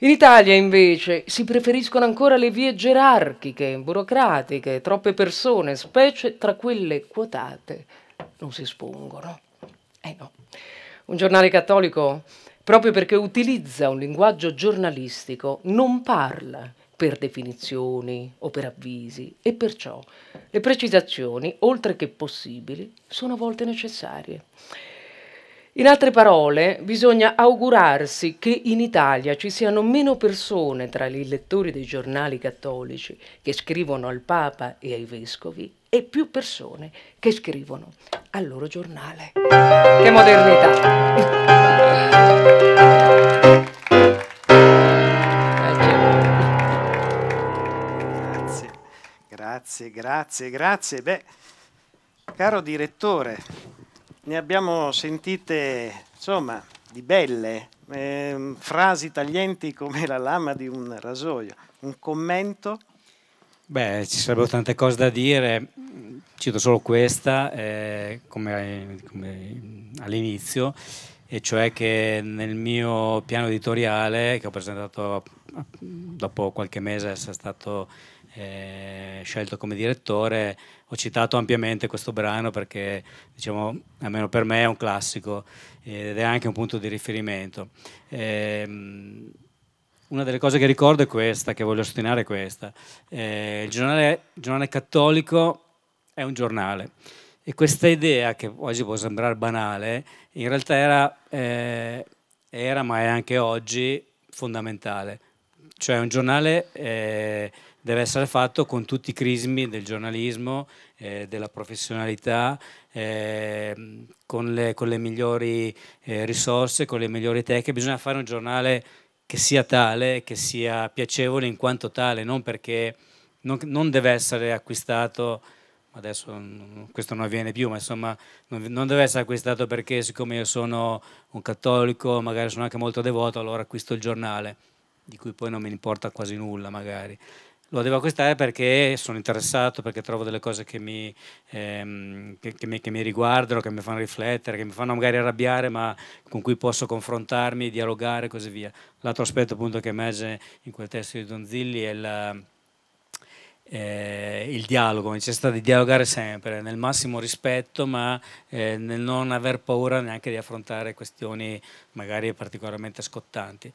in Italia invece si preferiscono ancora le vie gerarchiche, burocratiche, troppe persone, specie tra quelle quotate, non si espongono. Eh no. Un giornale cattolico, proprio perché utilizza un linguaggio giornalistico, non parla per definizioni o per avvisi e perciò le precisazioni, oltre che possibili, sono a volte necessarie. In altre parole, bisogna augurarsi che in Italia ci siano meno persone tra gli lettori dei giornali cattolici che scrivono al Papa e ai vescovi e più persone che scrivono al loro giornale. Che modernità! Grazie, grazie, grazie, grazie. Beh, caro direttore, ne abbiamo sentite, insomma, di belle, eh, frasi taglienti come la lama di un rasoio. Un commento? Beh, ci sarebbero tante cose da dire, cito solo questa eh, come, come all'inizio, e cioè che nel mio piano editoriale che ho presentato dopo qualche mese, è stato eh, scelto come direttore. Ho citato ampiamente questo brano perché, diciamo, almeno per me è un classico ed è anche un punto di riferimento. Eh, una delle cose che ricordo è questa, che voglio sottolineare è questa. Eh, il, giornale, il giornale cattolico è un giornale. E questa idea, che oggi può sembrare banale, in realtà era, eh, era ma è anche oggi fondamentale. Cioè un giornale eh, deve essere fatto con tutti i crismi del giornalismo, eh, della professionalità, eh, con, le, con, le, migliori eh, risorse, con le migliori tecniche. Bisogna fare un giornale che sia tale, che sia piacevole in quanto tale, non perché non, non deve essere acquistato adesso questo non avviene più, ma insomma non, deve essere acquistato perché siccome io sono un cattolico, magari sono anche molto devoto, allora acquisto il giornale, di cui poi non mi importa quasi nulla magari lo devo acquistare perché sono interessato, perché trovo delle cose che mi, ehm, che, che, mi, che mi, riguardano, che mi fanno riflettere, che mi fanno magari arrabbiare, ma con cui posso confrontarmi, dialogare e così via. L'altro aspetto appunto che emerge in quel testo di Donzilli è la, eh, il dialogo, necessità di dialogare sempre, nel massimo rispetto, ma eh, nel non aver paura neanche di affrontare questioni magari particolarmente scottanti.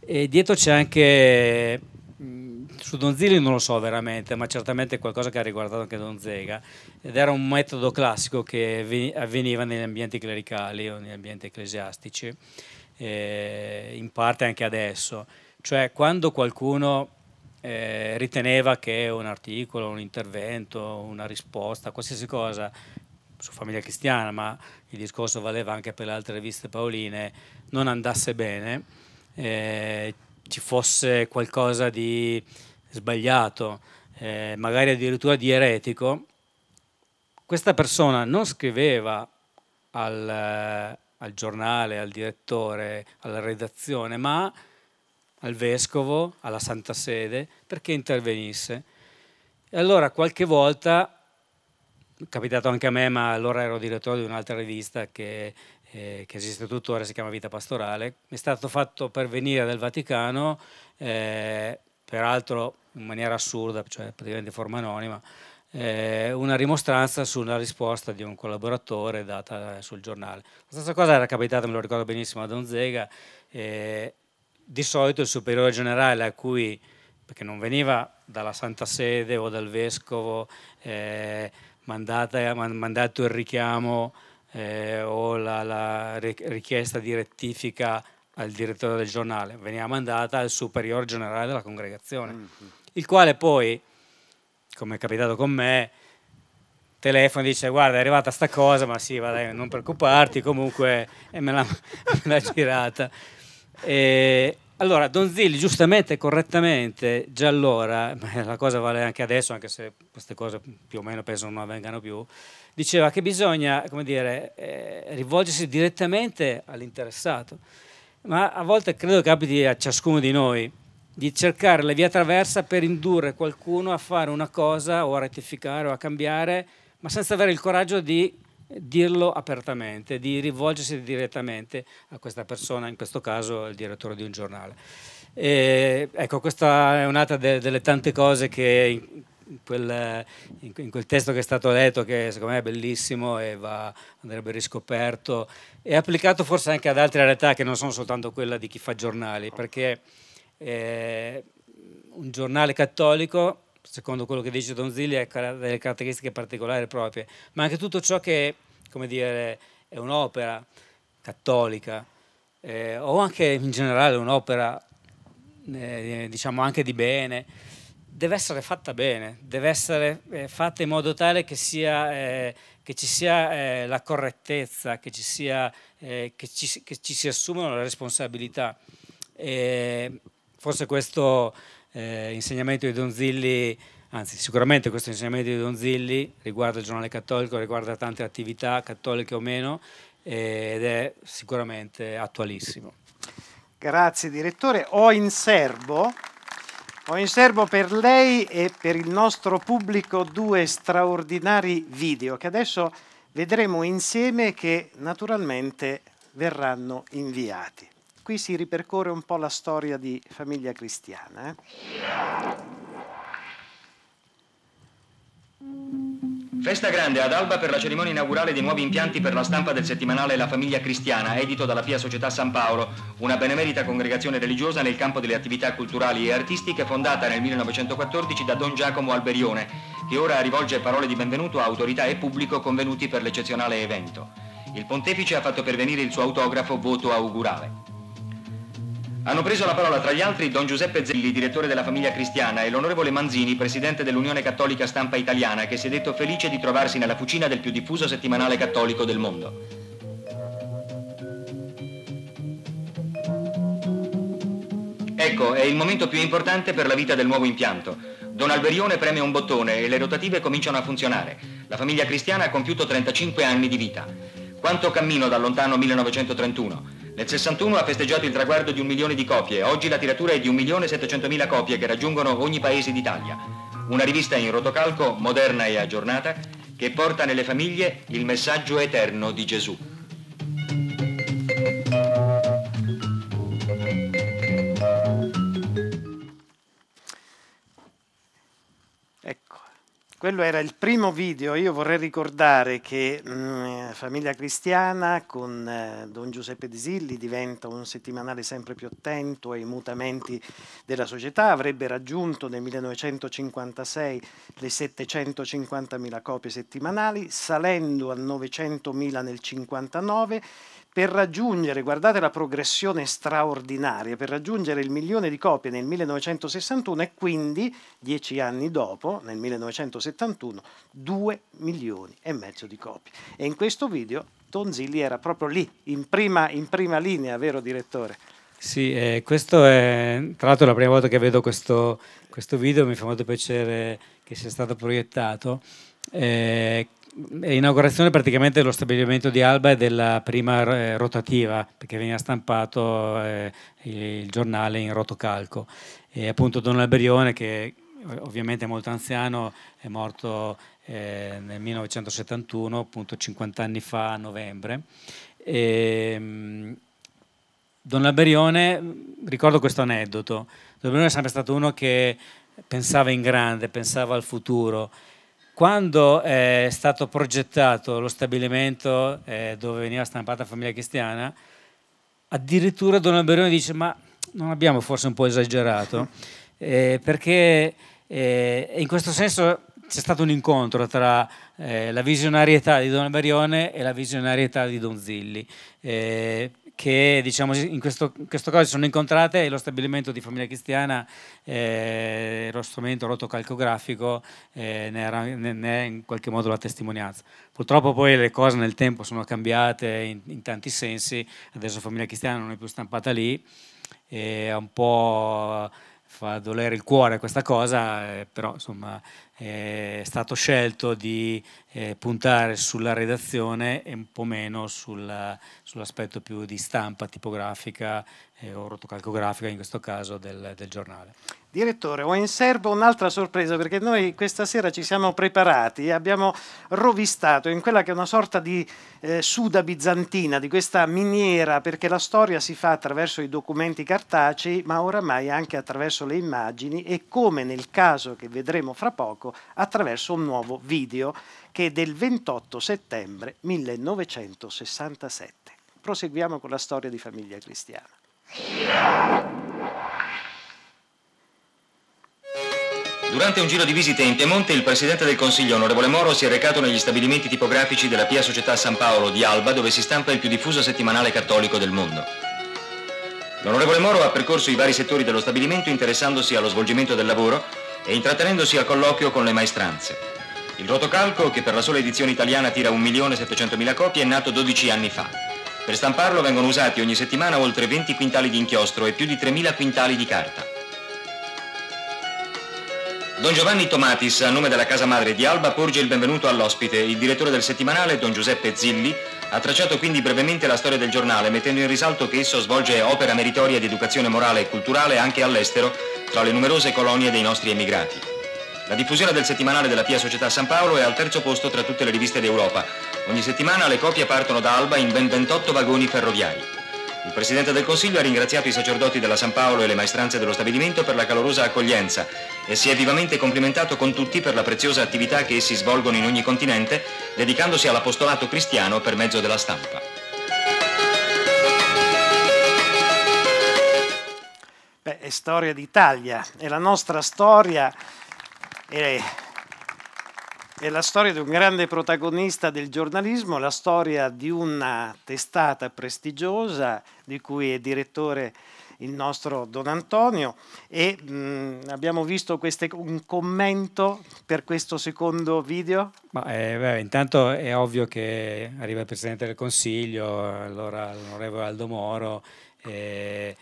E dietro c'è anche su Donzilli non lo so veramente, ma certamente è qualcosa che ha riguardato anche Donzega ed era un metodo classico che avveniva negli ambienti clericali o negli ambienti ecclesiastici, eh, in parte anche adesso, cioè quando qualcuno eh, riteneva che un articolo, un intervento, una risposta, qualsiasi cosa su Famiglia Cristiana, ma il discorso valeva anche per le altre riviste paoline, non andasse bene. Eh, ci fosse qualcosa di sbagliato, eh, magari addirittura di eretico, questa persona non scriveva al, al giornale, al direttore, alla redazione, ma al vescovo, alla Santa Sede, perché intervenisse. E allora qualche volta, capitato anche a me, ma allora ero direttore di un'altra rivista che eh, che esiste tuttora, si chiama Vita Pastorale, mi è stato fatto pervenire dal Vaticano, eh, peraltro in maniera assurda, cioè praticamente in forma anonima, eh, una rimostranza sulla risposta di un collaboratore data sul giornale. La stessa cosa era capitata, me lo ricordo benissimo, a Donzega, eh, di solito il superiore generale a cui perché non veniva dalla Santa Sede o dal Vescovo, eh, mandata, mandato il richiamo eh, o la, la, richiesta di rettifica al direttore del giornale, veniva mandata al superiore generale della congregazione, mm -hmm. il quale poi, come è capitato con me, telefono e dice guarda è arrivata sta cosa, ma sì, vabbè, non preoccuparti, comunque eh, e me l'ha girata. E, allora, Donzilli giustamente e correttamente già allora, eh, la cosa vale anche adesso, anche se queste cose più o meno penso non avvengano più, diceva che bisogna dire, eh, rivolgersi direttamente all'interessato, ma a volte credo che capiti a ciascuno di noi di cercare la via traversa per indurre qualcuno a fare una cosa o a rettificare o a cambiare, ma senza avere il coraggio di eh, dirlo apertamente, di rivolgersi direttamente a questa persona, in questo caso il direttore di un giornale. E, eh, ecco, questa è un'altra de, delle tante cose che in quel, in quel, testo che è stato letto, che secondo me è bellissimo e va, andrebbe riscoperto, è applicato forse anche ad altre realtà che non sono soltanto quella di chi fa giornali, perché eh, un giornale cattolico secondo quello che dice Donzilli, ha delle caratteristiche particolari proprie, ma anche tutto ciò che dire, è un'opera cattolica eh, o anche in generale un'opera eh, diciamo anche di bene, deve essere fatta bene, deve essere eh, fatta in modo tale che, sia, eh, che ci sia eh, la correttezza, che ci, sia, eh, che ci, che ci si assumano le responsabilità. forse questo eh, insegnamento di Donzilli, anzi sicuramente questo insegnamento di Donzilli riguarda il giornale cattolico, riguarda tante attività cattoliche o meno eh, ed è sicuramente attualissimo. Grazie direttore. Ho in serbo ho in serbo per lei e per il nostro pubblico due straordinari video che adesso vedremo insieme che naturalmente verranno inviati qui si ripercorre un po' la storia di famiglia cristiana. Eh. Festa grande ad Alba per la cerimonia inaugurale dei nuovi impianti per la stampa del settimanale La Famiglia Cristiana, edito dalla FIA Società San Paolo, una benemerita congregazione religiosa nel campo delle attività culturali e artistiche fondata nel 1914 da Don Giacomo Alberione, che ora rivolge parole di benvenuto a autorità e pubblico convenuti per l'eccezionale evento. Il pontefice ha fatto pervenire il suo autografo voto augurale. Hanno preso la parola tra gli altri Don Giuseppe Zelli, direttore della famiglia cristiana, e l'onorevole Manzini, presidente dell'Unione Cattolica Stampa Italiana, che si è detto felice di trovarsi nella fucina del più diffuso settimanale cattolico del mondo. Ecco, è il momento più importante per la vita del nuovo impianto. Don Alberione preme un bottone e le rotative cominciano a funzionare. La famiglia cristiana ha compiuto 35 anni di vita. Quanto cammino dal lontano 1931? Nel 61 ha festeggiato il traguardo di un milione di copie, oggi la tiratura è di un milione e settecentomila copie che raggiungono ogni paese d'Italia. Una rivista in rotocalco, moderna e aggiornata, che porta nelle famiglie il messaggio eterno di Gesù. Quello era il primo video, io vorrei ricordare che mh, mm, Famiglia Cristiana con eh, Don Giuseppe Disilli diventa un settimanale sempre più attento ai mutamenti della società, avrebbe raggiunto nel 1956 le 750.000 copie settimanali, salendo a 900.000 nel 1959 per raggiungere, guardate la progressione straordinaria, per raggiungere il milione di copie nel 1961 e quindi, dieci anni dopo, nel 1971, due milioni e mezzo di copie. E in questo video Tonzilli era proprio lì, in prima, in prima linea, vero direttore? Sì, eh, questo è tra l'altro la prima volta che vedo questo, questo video, mi fa molto piacere che sia stato proiettato. Eh, Inaugurazione praticamente dello stabilimento di Alba e della prima eh, rotativa, perché veniva stampato eh, il giornale in rotocalco. E appunto Don Alberione, che ovviamente è molto anziano, è morto eh, nel 1971, appunto 50 anni fa, a novembre. E, ehm, Don Alberione, ricordo questo aneddoto, Don Alberione è sempre stato uno che pensava in grande, pensava al futuro quando eh, è stato progettato lo stabilimento eh, dove veniva stampata Famiglia Cristiana, addirittura Don Alberoni dice ma non abbiamo forse un po' esagerato, eh, perché eh, in questo senso c'è stato un incontro tra eh, la visionarietà di Don Alberione e la visionarietà di Donzilli. Eh, che diciamo, in questo, questo, caso si sono incontrate e lo stabilimento di famiglia cristiana, eh, lo strumento rotocalcografico, eh, ne, era, ne, ne, è in qualche modo la testimonianza. Purtroppo poi le cose nel tempo sono cambiate in, in tanti sensi, adesso famiglia cristiana non è più stampata lì, è un po' fa dolere il cuore questa cosa, eh, però insomma è stato scelto di eh, puntare sulla redazione e un po' meno sulla, sull'aspetto più di stampa tipografica eh, o rotocalcografica in questo caso del, del, giornale. Direttore, ho in serbo un'altra sorpresa perché noi questa sera ci siamo preparati, e abbiamo rovistato in quella che è una sorta di eh, suda bizantina, di questa miniera, perché la storia si fa attraverso i documenti cartacei, ma oramai anche attraverso le immagini e come nel caso che vedremo fra poco, attraverso un nuovo video che è del 28 settembre 1967. Proseguiamo con la storia di famiglia cristiana. Durante un giro di visite in Piemonte, il Presidente del Consiglio, onorevole Moro, si è recato negli stabilimenti tipografici della Pia Società San Paolo di Alba, dove si stampa il più diffuso settimanale cattolico del mondo. L'onorevole Moro ha percorso i vari settori dello stabilimento interessandosi allo svolgimento del lavoro e intrattenendosi a colloquio con le maestranze. Il rotocalco, che per la sola edizione italiana tira 1.700.000 copie, è nato 12 anni fa. Per stamparlo vengono usati ogni settimana oltre 20 quintali di inchiostro e più di 3.000 quintali di carta. Don Giovanni Tomatis, a nome della casa madre di Alba, porge il benvenuto all'ospite, il direttore del settimanale, Don Giuseppe Zilli, ha tracciato quindi brevemente la storia del giornale, mettendo in risalto che esso svolge opera meritoria di educazione morale e culturale anche all'estero, tra le numerose colonie dei nostri emigrati. La diffusione del settimanale della Pia Società San Paolo è al terzo posto tra tutte le riviste d'Europa. Ogni settimana le copie partono da Alba in ben 28 vagoni ferroviari. Il Presidente del Consiglio ha ringraziato i sacerdoti della San Paolo e le maestranze dello stabilimento per la calorosa accoglienza e si è vivamente complimentato con tutti per la preziosa attività che essi svolgono in ogni continente, dedicandosi all'apostolato cristiano per mezzo della stampa. Beh, è storia d'Italia, è la nostra storia, è, è la storia di un grande protagonista del giornalismo, la storia di una testata prestigiosa di cui è direttore il nostro Don Antonio e mh, mm, abbiamo visto queste, un commento per questo secondo video. Ma, eh, beh, intanto è ovvio che arriva il Presidente del Consiglio, allora l'onorevole Aldo Moro. Eh,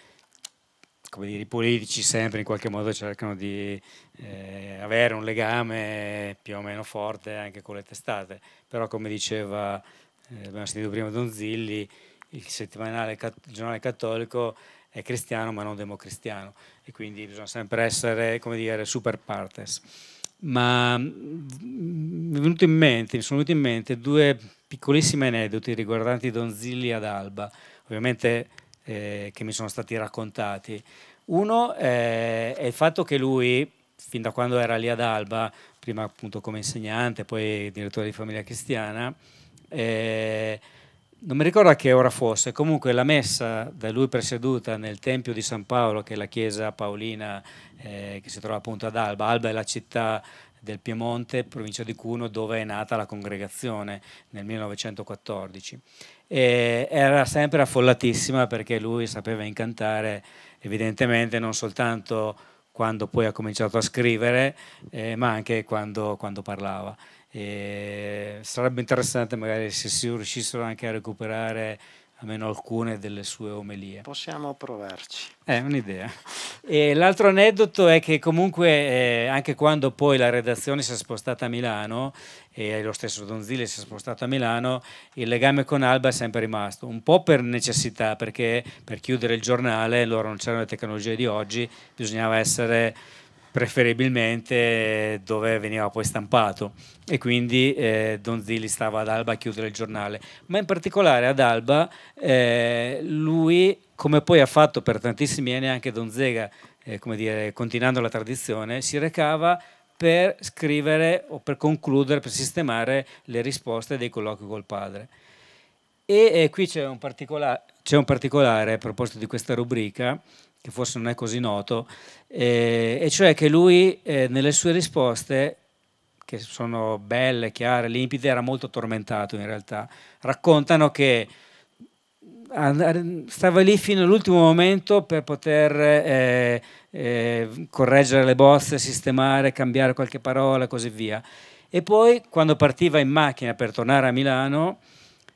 come dire, i politici sempre in qualche modo cercano di eh, avere un legame più o meno forte anche con le testate, però come diceva, eh, abbiamo sentito prima Don Zilli, il settimanale il giornale cattolico è cristiano ma non democristiano e quindi bisogna sempre essere, come dire, super partes. Ma mm, mi, venuto in mente, mi sono venuti in mente due piccolissimi aneddoti riguardanti Donzilli ad Alba, ovviamente eh, che mi sono stati raccontati. Uno eh, è il fatto che lui, fin da quando era lì ad Alba, prima appunto come insegnante, poi direttore di famiglia cristiana, eh, non mi ricordo a che ora fosse, comunque la messa da lui presieduta nel Tempio di San Paolo, che è la chiesa paolina eh, che si trova appunto ad Alba. Alba è la città del Piemonte, provincia di Cuno, dove è nata la congregazione nel 1914. E era sempre affollatissima perché lui sapeva incantare evidentemente non soltanto quando poi ha cominciato a scrivere, eh, ma anche quando, quando parlava. E sarebbe interessante magari se si riuscissero anche a recuperare almeno alcune delle sue omelie. Possiamo provarci. È eh, un'idea. E l'altro aneddoto è che comunque eh, anche quando poi la redazione si è spostata a Milano e lo stesso Donzilli si è spostato a Milano, il legame con Alba è sempre rimasto, un po' per necessità, perché per chiudere il giornale, loro non c'erano le tecnologie di oggi, bisognava essere preferibilmente dove veniva poi stampato e quindi eh, Don Zilli stava ad Alba a chiudere il giornale, ma in particolare ad Alba eh, lui, come poi ha fatto per tantissimi anni anche Donzega, eh, come dire, continuando la tradizione, si recava per scrivere o per concludere, per sistemare le risposte dei colloqui col padre. E eh, qui c'è un, c'è un particolare a proposito di questa rubrica che forse non è così noto, eh, e cioè che lui eh, nelle sue risposte, che sono belle, chiare, limpide, era molto tormentato in realtà, raccontano che stava lì fino all'ultimo momento per poter eh, eh, correggere le bozze, sistemare, cambiare qualche parola e così via. E poi quando partiva in macchina per tornare a Milano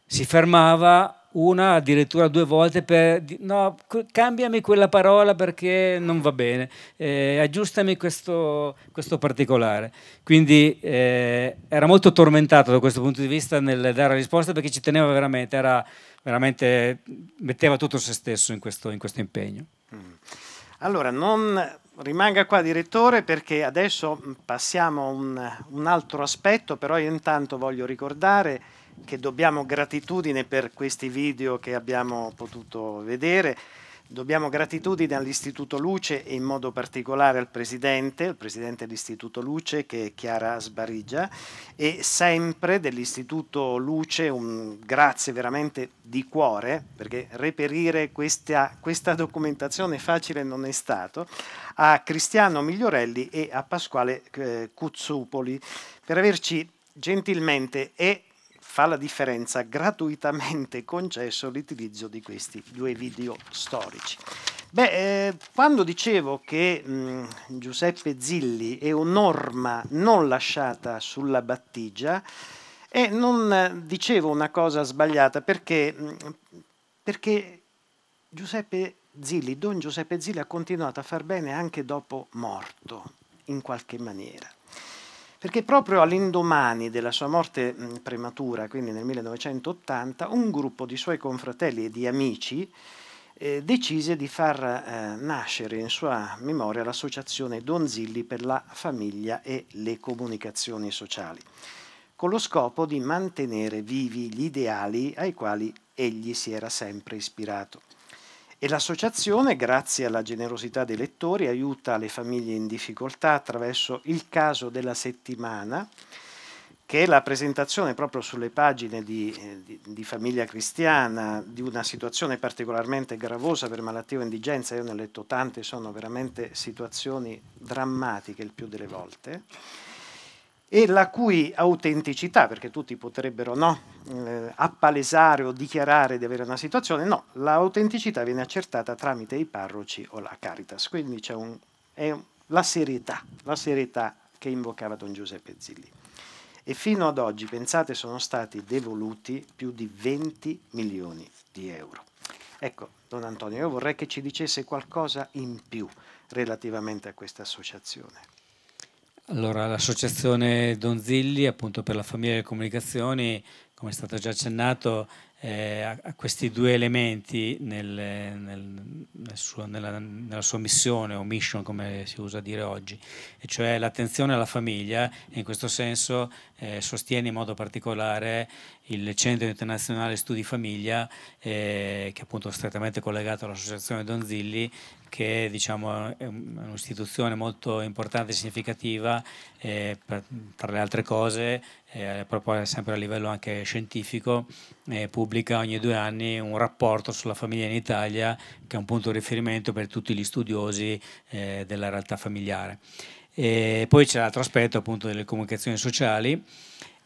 si fermava una addirittura due volte per no, cambiami quella parola perché non va bene, eh, aggiustami questo, questo, particolare. Quindi eh, era molto tormentato da questo punto di vista nel dare la risposta perché ci teneva veramente, era, veramente metteva tutto se stesso in questo, in questo impegno. Mm. Allora, non rimanga qua direttore perché adesso mm, passiamo a un, un altro aspetto, però io intanto voglio ricordare che dobbiamo gratitudine per questi video che abbiamo potuto vedere. Dobbiamo gratitudine all'Istituto Luce e in modo particolare al Presidente, il Presidente dell'Istituto Luce che è Chiara Sbarigia e sempre dell'Istituto Luce un grazie veramente di cuore perché reperire questa, questa documentazione facile non è stato a Cristiano Migliorelli e a Pasquale eh, Cuzzupoli per averci gentilmente e fa la differenza gratuitamente concesso l'utilizzo di questi due video storici. Beh, eh, quando dicevo che mh, mm, Giuseppe Zilli è un'orma non lasciata sulla battigia, eh, non dicevo una cosa sbagliata perché, mm, perché Giuseppe Zilli, Don Giuseppe Zilli ha continuato a far bene anche dopo morto, in qualche maniera perché proprio all'indomani della sua morte prematura, quindi nel 1980, un gruppo di suoi confratelli e di amici eh, decise di far eh, nascere in sua memoria l'associazione Donzilli per la famiglia e le comunicazioni sociali, con lo scopo di mantenere vivi gli ideali ai quali egli si era sempre ispirato. E l'associazione, grazie alla generosità dei lettori, aiuta le famiglie in difficoltà attraverso il caso della settimana, che è la presentazione proprio sulle pagine di, eh, di, di Famiglia Cristiana di una situazione particolarmente gravosa per malattia o indigenza. Io ne ho letto tante, sono veramente situazioni drammatiche il più delle volte e la cui autenticità, perché tutti potrebbero no, eh, appalesare o dichiarare di avere una situazione, no, l'autenticità viene accertata tramite i parroci o la Caritas, quindi c'è un, un, la, serietà, la serietà che invocava Don Giuseppe Zilli. E fino ad oggi, pensate, sono stati devoluti più di 20 milioni di euro. Ecco, Don Antonio, io vorrei che ci dicesse qualcosa in più relativamente a questa associazione. Allora, l'associazione Donzilli, appunto per la famiglia e le comunicazioni, come è stato già accennato, eh, a questi due elementi nel, nel, nel suo, nella, nella, sua missione o mission come si usa dire oggi, e cioè l'attenzione alla famiglia in questo senso eh, sostiene in modo particolare il Centro Internazionale Studi Famiglia eh, che è appunto strettamente collegato all'Associazione Donzilli che diciamo, è un'istituzione molto importante e significativa eh, per, tra le altre cose eh, proprio sempre a livello anche scientifico, eh, pubblica ogni due anni un rapporto sulla famiglia in Italia che è un punto di riferimento per tutti gli studiosi eh, della realtà familiare. E poi c'è l'altro aspetto appunto delle comunicazioni sociali,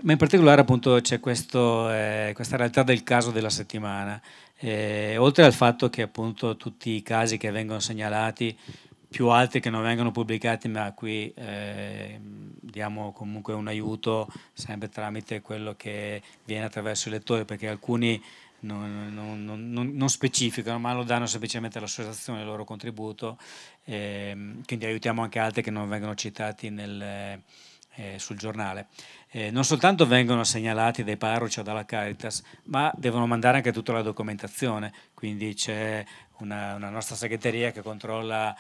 ma in particolare appunto c'è questo, eh, questa realtà del caso della settimana. Eh, oltre al fatto che appunto tutti i casi che vengono segnalati più altri che non vengono pubblicati, ma qui eh, diamo comunque un aiuto sempre tramite quello che viene attraverso il lettore, perché alcuni non, non, non, non specificano, ma lo danno semplicemente all'associazione il loro contributo, eh, quindi aiutiamo anche altri che non vengono citati nel, eh, sul giornale. Eh, non soltanto vengono segnalati dai parroci o dalla Caritas, ma devono mandare anche tutta la documentazione, quindi c'è una, una nostra segreteria che controlla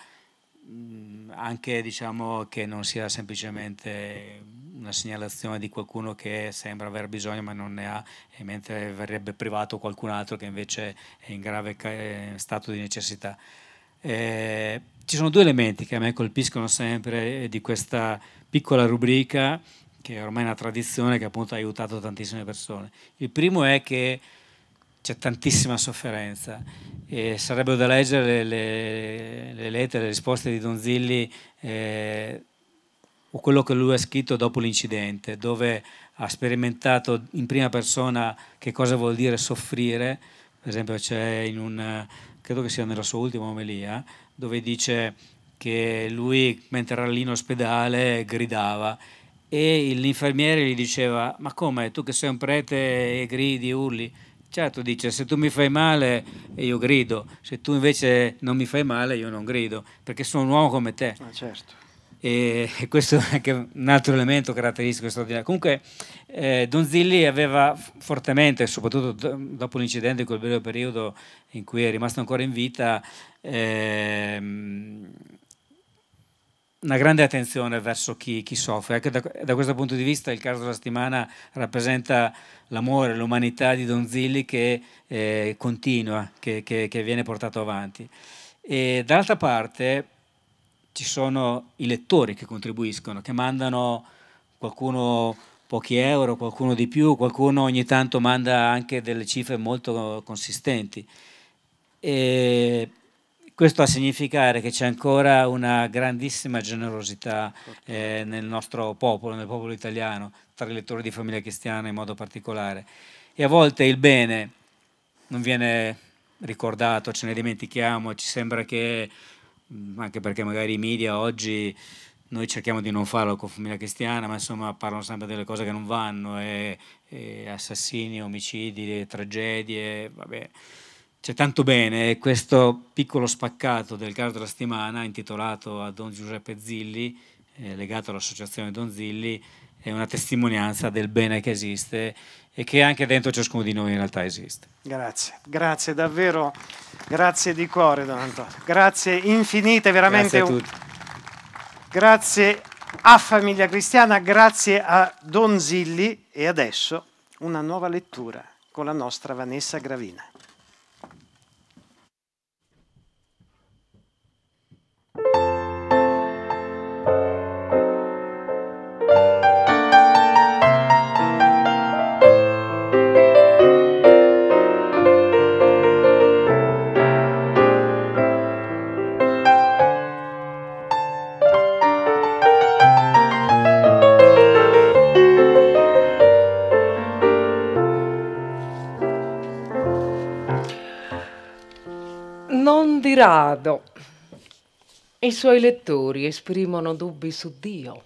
Mm, anche diciamo che non sia semplicemente una segnalazione di qualcuno che sembra aver bisogno ma non ne ha e mentre verrebbe privato qualcun altro che invece è in grave eh, stato di necessità. Eh, ci sono due elementi che a me colpiscono sempre eh, di questa piccola rubrica che è ormai è una tradizione che appunto ha aiutato tantissime persone. Il primo è che c'è tantissima sofferenza. E sarebbero da leggere le, le lettere, le risposte di Donzilli eh, o quello che lui ha scritto dopo l'incidente, dove ha sperimentato in prima persona che cosa vuol dire soffrire. Per esempio, c'è in un credo che sia nella sua ultima omelia, dove dice che lui, mentre era lì in ospedale, gridava e l'infermiere gli diceva: Ma come tu che sei un prete e gridi, urli? Certo, dice, se tu mi fai male io grido, se tu invece non mi fai male io non grido, perché sono un uomo come te. Ah, certo. E, e questo è anche un altro elemento caratteristico straordinario. Comunque eh, Donzilli aveva fortemente, soprattutto dopo l'incidente in quel breve periodo in cui è rimasto ancora in vita, ehm, una grande attenzione verso chi, chi soffre. Anche da, da, questo punto di vista il caso della settimana rappresenta l'amore, l'umanità di Donzilli che eh, continua, che, che, che, viene portato avanti. E dall'altra parte ci sono i lettori che contribuiscono, che mandano qualcuno pochi euro, qualcuno di più, qualcuno ogni tanto manda anche delle cifre molto consistenti. E questo a significare che c'è ancora una grandissima generosità eh, nel nostro popolo, nel popolo italiano, tra i lettori di famiglia cristiana in modo particolare. E a volte il bene non viene ricordato, ce ne dimentichiamo, ci sembra che, mm, anche perché magari i media oggi noi cerchiamo di non farlo con famiglia cristiana, ma insomma parlano sempre delle cose che non vanno, e, e assassini, omicidi, tragedie, vabbè. C'è tanto bene eh, questo piccolo spaccato del caso della settimana intitolato a Don Giuseppe Zilli, eh, legato all'associazione Don Zilli, è una testimonianza del bene che esiste e che anche dentro ciascuno di noi in realtà esiste. Grazie, grazie davvero, grazie di cuore Don Antonio, grazie infinite, veramente. Grazie a tutti. Grazie a Famiglia Cristiana, grazie a Don Zilli e adesso una nuova lettura con la nostra Vanessa Gravina. i suoi lettori esprimono dubbi su Dio,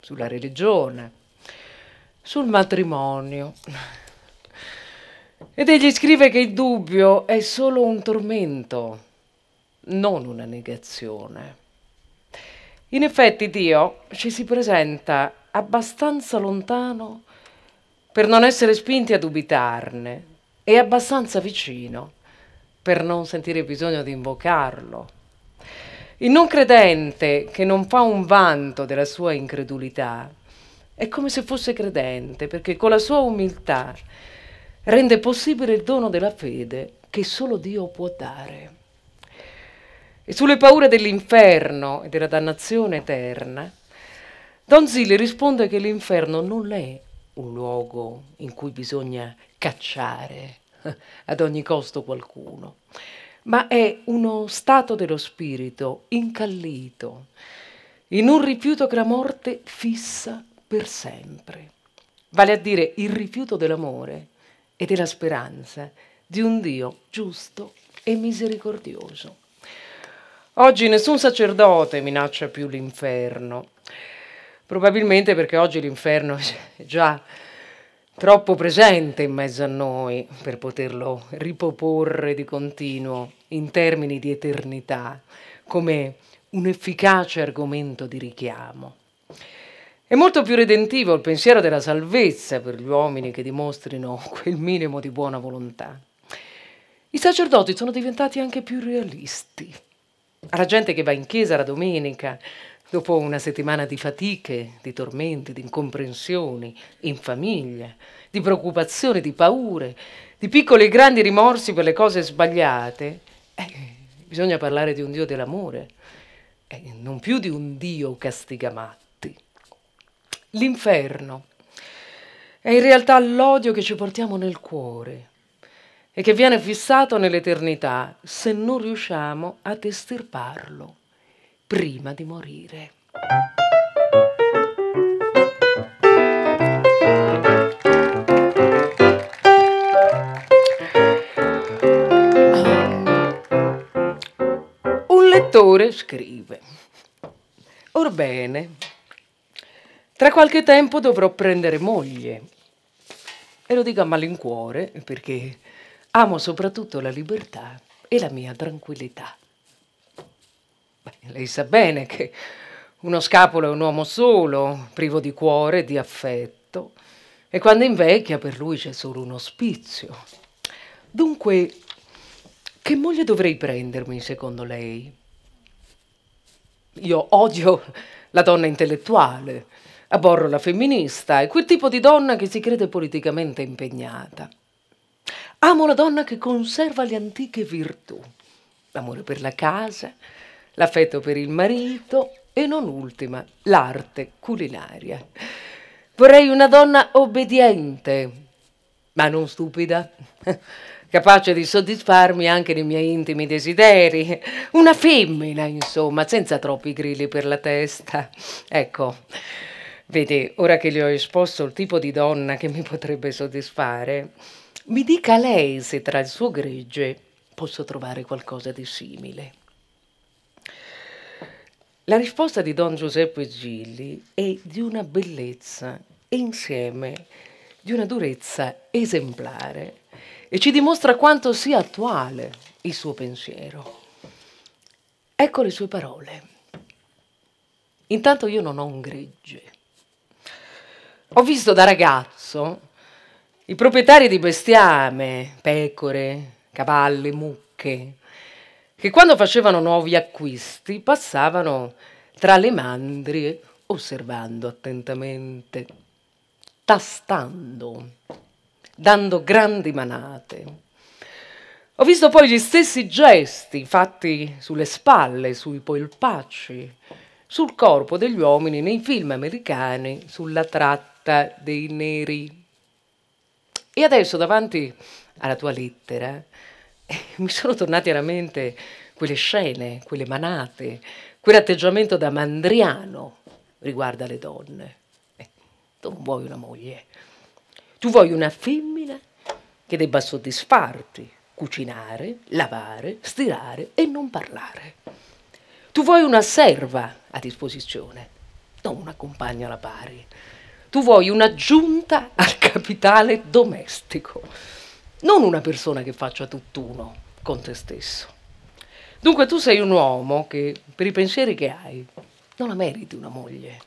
sulla religione, sul matrimonio. Ed egli scrive che il dubbio è solo un tormento, non una negazione. In effetti Dio ci si presenta abbastanza lontano per non essere spinti a dubitarne e abbastanza vicino per non sentire bisogno di invocarlo il non credente che non fa un vanto della sua incredulità è come se fosse credente, perché con la sua umiltà rende possibile il dono della fede che solo Dio può dare. E sulle paure dell'inferno e della dannazione eterna, Don Zilli risponde che l'inferno non è un luogo in cui bisogna cacciare ad ogni costo qualcuno, ma è uno stato dello spirito incallito, in un rifiuto che la morte fissa per sempre, vale a dire il rifiuto dell'amore e della speranza di un Dio giusto e misericordioso. Oggi nessun sacerdote minaccia più l'inferno, probabilmente perché oggi l'inferno è già troppo presente in mezzo a noi per poterlo riproporre di continuo in termini di eternità come un efficace argomento di richiamo. È molto più redentivo il pensiero della salvezza per gli uomini che dimostrino quel minimo di buona volontà. I sacerdoti sono diventati anche più realisti. Alla gente che va in chiesa la domenica Dopo una settimana di fatiche, di tormenti, di incomprensioni, in famiglia, di preoccupazioni, di paure, di piccoli e grandi rimorsi per le cose sbagliate, eh, bisogna parlare di un Dio dell'amore, eh, non più di un Dio castigamatti. L'inferno è in realtà l'odio che ci portiamo nel cuore e che viene fissato nell'eternità se non riusciamo ad estirparlo prima di morire. Ah. Un lettore scrive, Orbene, tra qualche tempo dovrò prendere moglie. E lo dico a malincuore perché amo soprattutto la libertà e la mia tranquillità lei sa bene che uno scapolo è un uomo solo, privo di cuore, di affetto, e quando invecchia per lui c'è solo un ospizio. Dunque, che moglie dovrei prendermi secondo lei? Io odio la donna intellettuale, aborro la femminista e quel tipo di donna che si crede politicamente impegnata. Amo la donna che conserva le antiche virtù, l'amore per la casa, l'affetto per il marito e non ultima l'arte culinaria. Vorrei una donna obbediente, ma non stupida, capace di soddisfarmi anche nei miei intimi desideri. Una femmina, insomma, senza troppi grilli per la testa. Ecco, vedi, ora che le ho esposto il tipo di donna che mi potrebbe soddisfare, mi dica lei se tra il suo gregge posso trovare qualcosa di simile. La risposta di Don Giuseppe Gilli è di una bellezza e insieme di una durezza esemplare e ci dimostra quanto sia attuale il suo pensiero. Ecco le sue parole. Intanto io non ho un gregge. Ho visto da ragazzo i proprietari di bestiame, pecore, cavalli, mucche, che quando facevano nuovi acquisti passavano tra le mandrie osservando attentamente, tastando, dando grandi manate. Ho visto poi gli stessi gesti fatti sulle spalle, sui polpacci, sul corpo degli uomini nei film americani sulla tratta dei neri. E adesso davanti alla tua lettera eh, mi sono tornate alla mente quelle scene, quelle manate, quell'atteggiamento da mandriano riguardo alle donne. Eh, tu non vuoi una moglie, tu vuoi una femmina che debba soddisfarti, cucinare, lavare, stirare e non parlare. Tu vuoi una serva a disposizione, non una compagna alla pari. Tu vuoi un'aggiunta al capitale domestico non una persona che faccia tutt'uno con te stesso. Dunque tu sei un uomo che per i pensieri che hai non la meriti una moglie.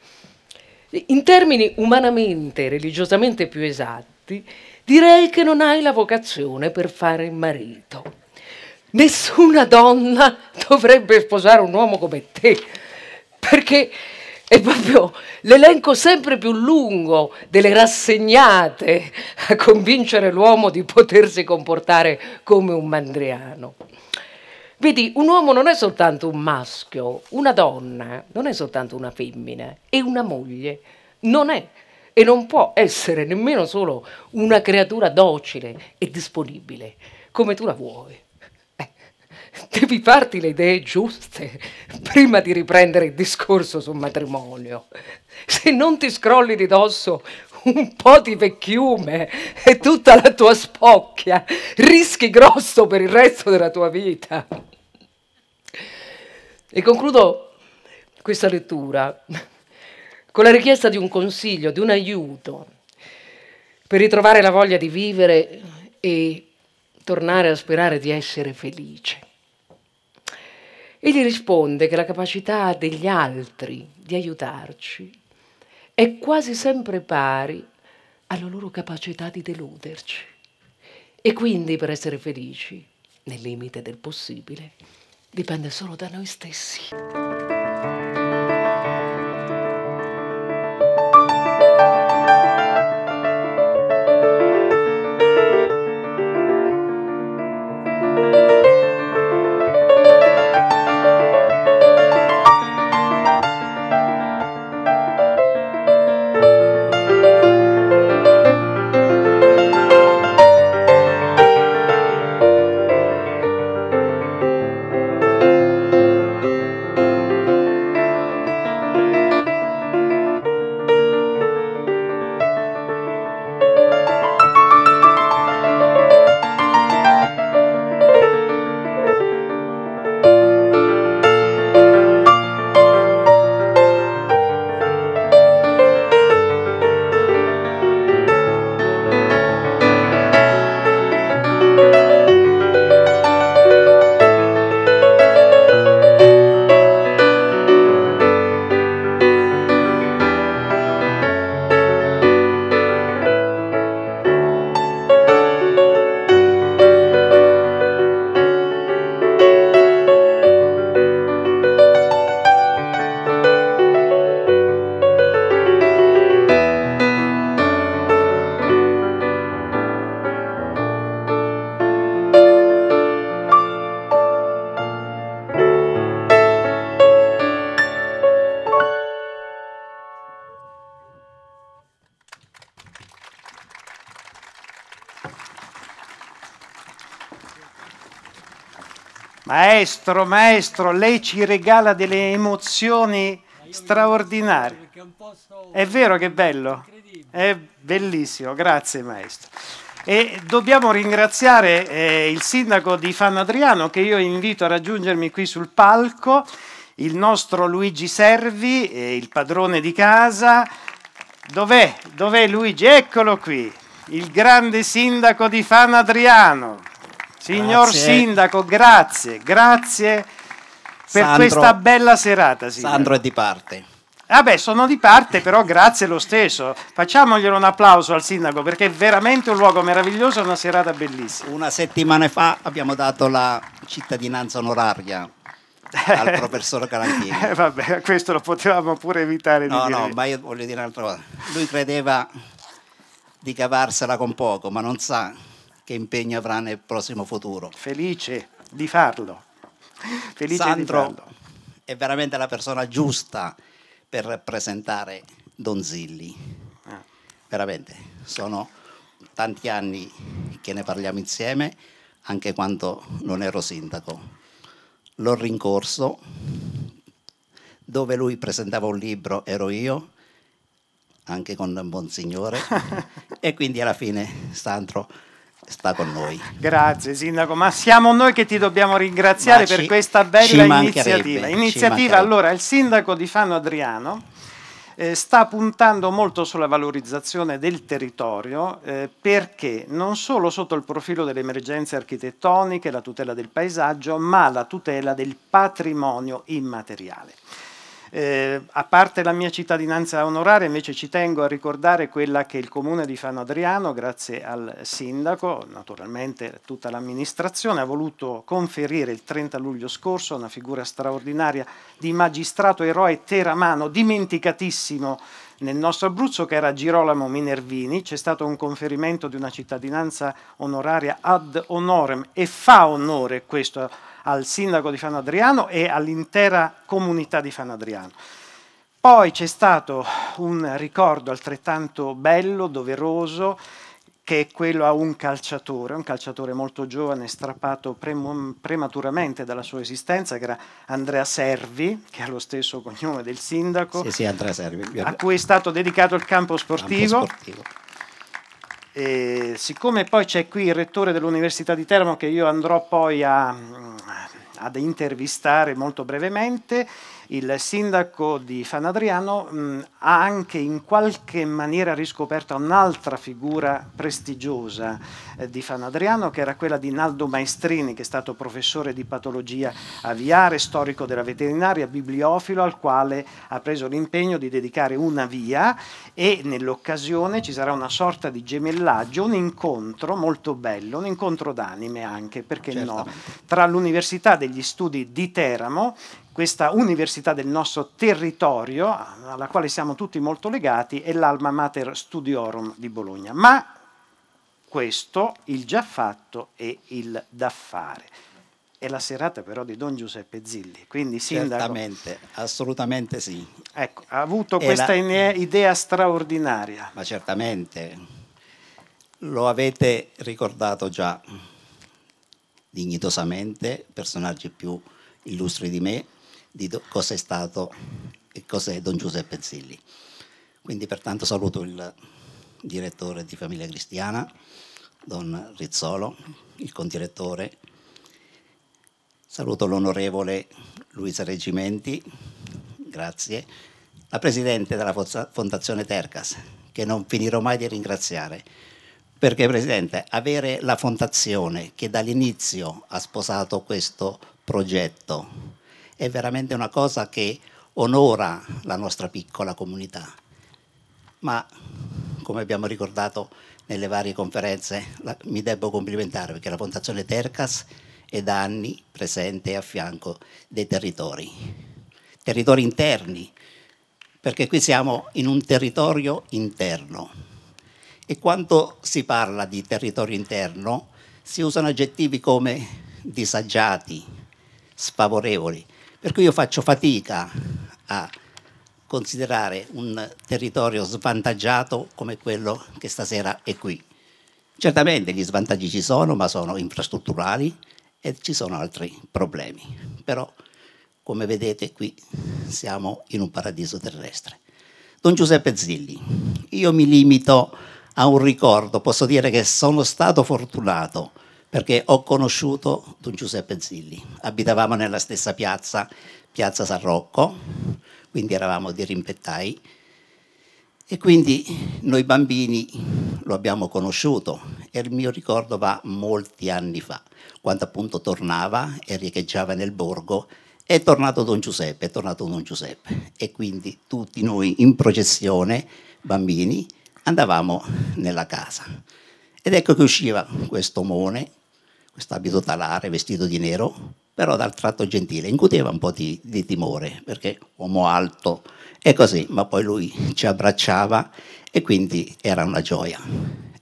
In termini umanamente, religiosamente più esatti, direi che non hai la vocazione per fare il marito. Nessuna donna dovrebbe sposare un uomo come te, perché è proprio l'elenco sempre più lungo delle rassegnate a convincere l'uomo di potersi comportare come un mandriano. Vedi, un uomo non è soltanto un maschio, una donna non è soltanto una femmina, è una moglie, non è e non può essere nemmeno solo una creatura docile e disponibile come tu la vuoi devi farti le idee giuste prima di riprendere il discorso sul matrimonio. Se non ti scrolli di dosso un po' di vecchiume e tutta la tua spocchia, rischi grosso per il resto della tua vita. E concludo questa lettura con la richiesta di un consiglio, di un aiuto per ritrovare la voglia di vivere e tornare a sperare di essere felice. E gli risponde che la capacità degli altri di aiutarci è quasi sempre pari alla loro capacità di deluderci. E quindi per essere felici, nel limite del possibile, dipende solo da noi stessi. maestro, maestro, lei ci regala delle emozioni straordinarie. È vero che è bello? È bellissimo, grazie maestro. E dobbiamo ringraziare eh, il sindaco di Fan Adriano che io invito a raggiungermi qui sul palco, il nostro Luigi Servi, eh, il padrone di casa. Dov'è? Dov'è Luigi? Eccolo qui, il grande sindaco di Fan Adriano. Signor grazie. Sindaco, grazie, grazie per Sandro, questa bella serata. Sindaco. Sandro è di parte. Vabbè, sono di parte, però grazie lo stesso. Facciamoglielo un applauso al sindaco perché è veramente un luogo meraviglioso e una serata bellissima. Una settimana fa abbiamo dato la cittadinanza onoraria al professor Carantini. Eh, vabbè, questo lo potevamo pure evitare no, di No, no, ma io voglio dire un'altra cosa. Lui credeva di cavarsela con poco, ma non sa che impegno avrà nel prossimo futuro. Felice di farlo. Felice Sandro di farlo. è veramente la persona giusta per rappresentare Donzilli. Ah. Veramente, sono tanti anni che ne parliamo insieme, anche quando non ero sindaco. L'ho rincorso, dove lui presentava un libro ero io, anche con un buon signore, e quindi alla fine Sandro sta con noi. Grazie Sindaco, ma siamo noi che ti dobbiamo ringraziare ma per questa bella iniziativa. Iniziativa, allora, il Sindaco di Fano Adriano eh, sta puntando molto sulla valorizzazione del territorio eh, perché non solo sotto il profilo delle emergenze architettoniche, la tutela del paesaggio, ma la tutela del patrimonio immateriale. Eh, a parte la mia cittadinanza onoraria, invece ci tengo a ricordare quella che il comune di Fano Adriano, grazie al sindaco, naturalmente tutta l'amministrazione, ha voluto conferire il 30 luglio scorso a una figura straordinaria di magistrato eroe teramano, dimenticatissimo nel nostro Abruzzo, che era Girolamo Minervini, c'è stato un conferimento di una cittadinanza onoraria ad honorem e fa onore questo al sindaco di Fan Adriano e all'intera comunità di Fan Adriano. Poi c'è stato un ricordo altrettanto bello, doveroso, che è quello a un calciatore, un calciatore molto giovane, strappato prematuramente dalla sua esistenza, che era Andrea Servi, che ha lo stesso cognome del sindaco, sì, sì, Andrea Servi. a cui è stato dedicato il campo sportivo. Campo sportivo. E, siccome poi c'è qui il rettore dell'Università di Teramo che io andrò poi a, ad intervistare molto brevemente, il sindaco di San Adriano mh, mm, ha anche in qualche maniera riscoperto un'altra figura prestigiosa eh, di San Adriano, che era quella di Naldo Maestrini, che è stato professore di patologia aviare, storico della veterinaria, bibliofilo, al quale ha preso l'impegno di dedicare una via e nell'occasione ci sarà una sorta di gemellaggio, un incontro molto bello, un incontro d'anime anche, perché Certamente. no, tra l'Università degli Studi di Teramo questa università del nostro territorio, alla quale siamo tutti molto legati, è l'Alma Mater Studiorum di Bologna. Ma questo, il già fatto e il da fare. È la serata però di Don Giuseppe Zilli, quindi sindaco... Certamente, assolutamente sì. Ecco, ha avuto e questa la... idea straordinaria. Ma certamente, lo avete ricordato già dignitosamente, personaggi più illustri di me, di do, cos'è stato e cos'è Don Giuseppe Zilli. Quindi pertanto saluto il direttore di Famiglia Cristiana, Don Rizzolo, il condirettore, saluto l'onorevole Luisa Reggimenti, grazie, la presidente della Fondazione Tercas, che non finirò mai di ringraziare, perché Presidente, avere la Fondazione che dall'inizio ha sposato questo progetto, è veramente una cosa che onora la nostra piccola comunità. Ma come abbiamo ricordato nelle varie conferenze, la, mi debbo complimentare perché la Fondazione Tercas è da anni presente a fianco dei territori, territori interni, perché qui siamo in un territorio interno. E quando si parla di territorio interno si usano aggettivi come disagiati, sfavorevoli, per cui io faccio fatica a considerare un territorio svantaggiato come quello che stasera è qui. Certamente gli svantaggi ci sono, ma sono infrastrutturali e ci sono altri problemi. Però, come vedete, qui siamo in un paradiso terrestre. Don Giuseppe Zilli, io mi limito a un ricordo, posso dire che sono stato fortunato perché ho conosciuto Don Giuseppe Zilli. Abitavamo nella stessa piazza, piazza San Rocco, quindi eravamo di rimpettai. E quindi noi bambini lo abbiamo conosciuto e il mio ricordo va molti anni fa, quando appunto tornava e riecheggiava nel borgo, è tornato Don Giuseppe, è tornato Don Giuseppe. E quindi tutti noi in processione, bambini, andavamo nella casa. Ed ecco che usciva questo omone quest'abito talare vestito di nero, però dal tratto gentile, incuteva un po' di, di timore, perché uomo alto e così, ma poi lui ci abbracciava e quindi era una gioia.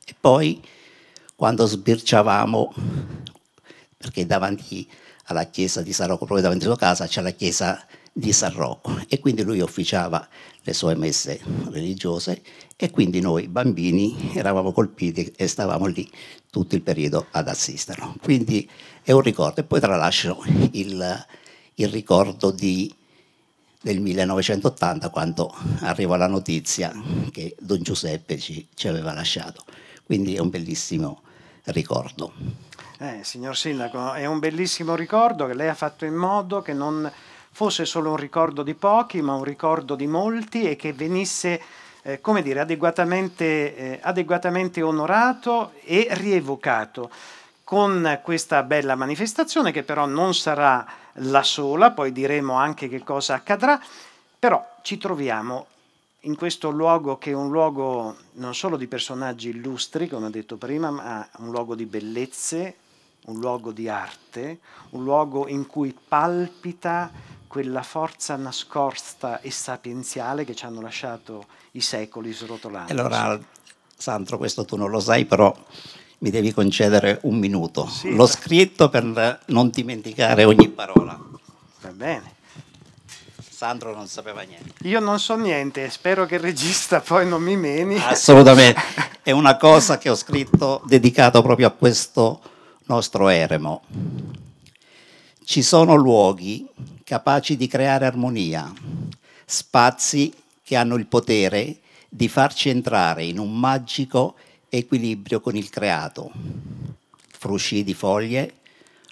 E poi quando sbirciavamo, perché davanti alla chiesa di San Rocco, proprio davanti alla sua casa, c'è la chiesa di San Rocco e quindi lui officiava le sue messe religiose e quindi noi bambini eravamo colpiti e stavamo lì tutto il periodo ad assisterlo. Quindi è un ricordo. E poi tralascio il, il ricordo di, del 1980 quando arrivò la notizia che Don Giuseppe ci, ci aveva lasciato. Quindi è un bellissimo ricordo. Eh, signor Sindaco, è un bellissimo ricordo che lei ha fatto in modo che non fosse solo un ricordo di pochi, ma un ricordo di molti e che venisse eh, come dire, adeguatamente, eh, adeguatamente onorato e rievocato con questa bella manifestazione che però non sarà la sola, poi diremo anche che cosa accadrà, però ci troviamo in questo luogo che è un luogo non solo di personaggi illustri, come ho detto prima, ma un luogo di bellezze, un luogo di arte, un luogo in cui palpita quella forza nascosta e sapienziale che ci hanno lasciato i secoli srotolati. Allora, Sandro, questo tu non lo sai, però mi devi concedere un minuto. Sì, L'ho scritto per non dimenticare ogni parola. Va bene. Sandro non sapeva niente. Io non so niente, spero che il regista poi non mi meni. Assolutamente. È una cosa che ho scritto dedicato proprio a questo nostro eremo. Ci sono luoghi capaci di creare armonia, spazi che hanno il potere di farci entrare in un magico equilibrio con il creato. Frusci di foglie,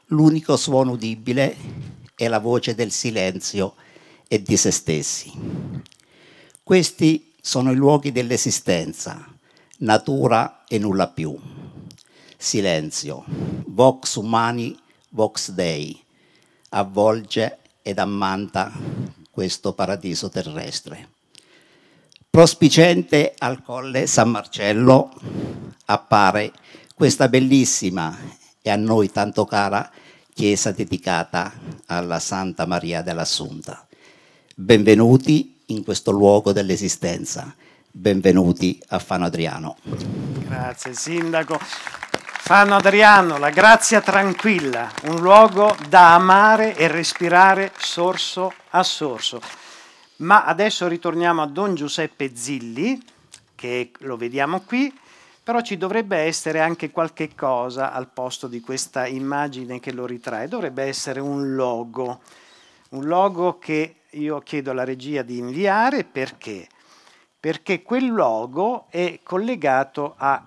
l'unico suono udibile è la voce del silenzio e di se stessi. Questi sono i luoghi dell'esistenza, natura e nulla più. Silenzio, vox umani, vox dei, avvolge ed ammanta questo paradiso terrestre. Prospicente al colle San Marcello appare questa bellissima e a noi tanto cara chiesa dedicata alla Santa Maria dell'Assunta. Benvenuti in questo luogo dell'esistenza. Benvenuti a Fano Adriano. Grazie Sindaco. Fanno Adriano, la grazia tranquilla, un luogo da amare e respirare sorso a sorso. Ma adesso ritorniamo a Don Giuseppe Zilli, che lo vediamo qui, però ci dovrebbe essere anche qualche cosa al posto di questa immagine che lo ritrae, dovrebbe essere un logo, un logo che io chiedo alla regia di inviare perché? Perché quel logo è collegato a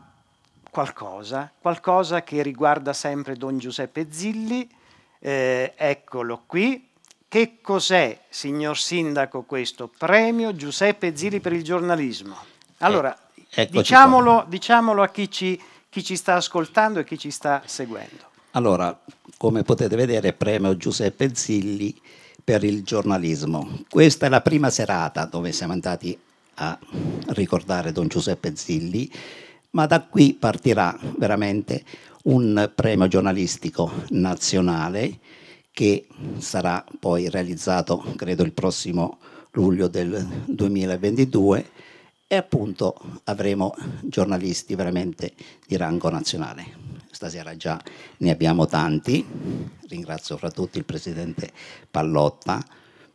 qualcosa, qualcosa che riguarda sempre Don Giuseppe Zilli, eh, eccolo qui. Che cos'è, signor Sindaco, questo premio Giuseppe Zilli per il giornalismo? Allora, eh, diciamolo, diciamolo, a chi ci, chi ci sta ascoltando e chi ci sta seguendo. Allora, come potete vedere, premio Giuseppe Zilli per il giornalismo. Questa è la prima serata dove siamo andati a ricordare Don Giuseppe Zilli ma da qui partirà veramente un premio giornalistico nazionale che sarà poi realizzato credo il prossimo luglio del 2022 e appunto avremo giornalisti veramente di rango nazionale. Stasera già ne abbiamo tanti, ringrazio fra tutti il presidente Pallotta,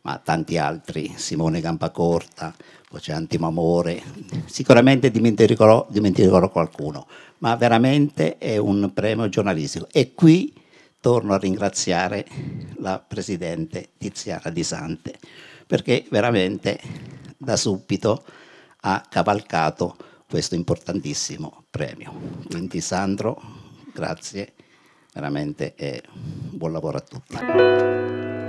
ma tanti altri, Simone Campacorta, poi ecco, c'è Amore, sicuramente dimenticherò, dimenticherò qualcuno, ma veramente è un premio giornalistico. E qui torno a ringraziare la Presidente Tiziana Di Sante, perché veramente da subito ha cavalcato questo importantissimo premio. Quindi Sandro, grazie, veramente e buon lavoro a tutti.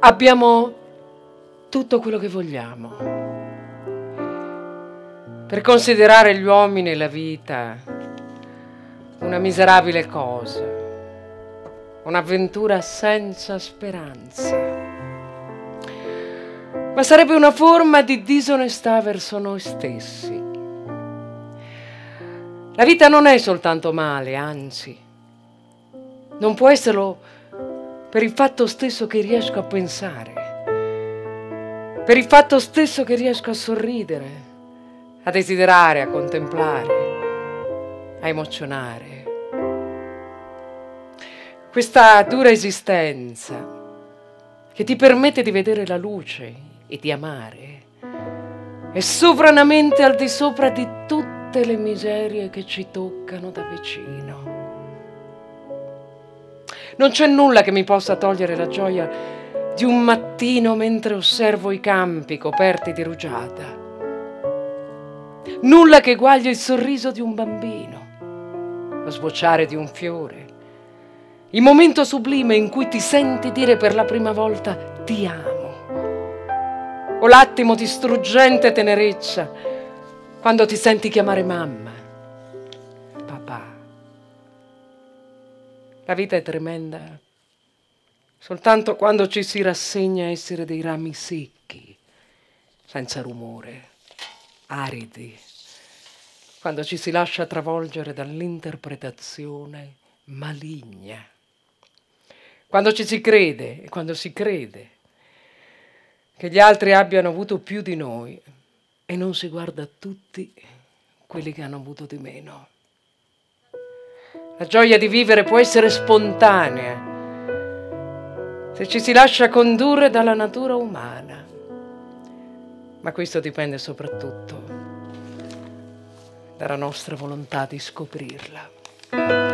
abbiamo tutto quello che vogliamo. Per considerare gli uomini e la vita una miserabile cosa, un'avventura senza speranza. Ma sarebbe una forma di disonestà verso noi stessi. La vita non è soltanto male, anzi, non può esserlo per il fatto stesso che riesco a pensare, per il fatto stesso che riesco a sorridere, a desiderare, a contemplare, a emozionare. Questa dura esistenza che ti permette di vedere la luce e di amare è sovranamente al di sopra di tutte le miserie che ci toccano da vicino. Non c'è nulla che mi possa togliere la gioia di un mattino mentre osservo i campi coperti di rugiada. Nulla che guaglia il sorriso di un bambino, lo sbocciare di un fiore, il momento sublime in cui ti senti dire per la prima volta ti amo, o l'attimo di struggente tenerezza quando ti senti chiamare mamma. La vita è tremenda. Soltanto quando ci si rassegna a essere dei rami secchi, senza rumore, aridi, quando ci si lascia travolgere dall'interpretazione maligna, quando ci si crede e quando si crede che gli altri abbiano avuto più di noi e non si guarda tutti quelli che hanno avuto di meno. La gioia di vivere può essere spontanea se ci si lascia condurre dalla natura umana. Ma questo dipende soprattutto dalla nostra volontà di scoprirla.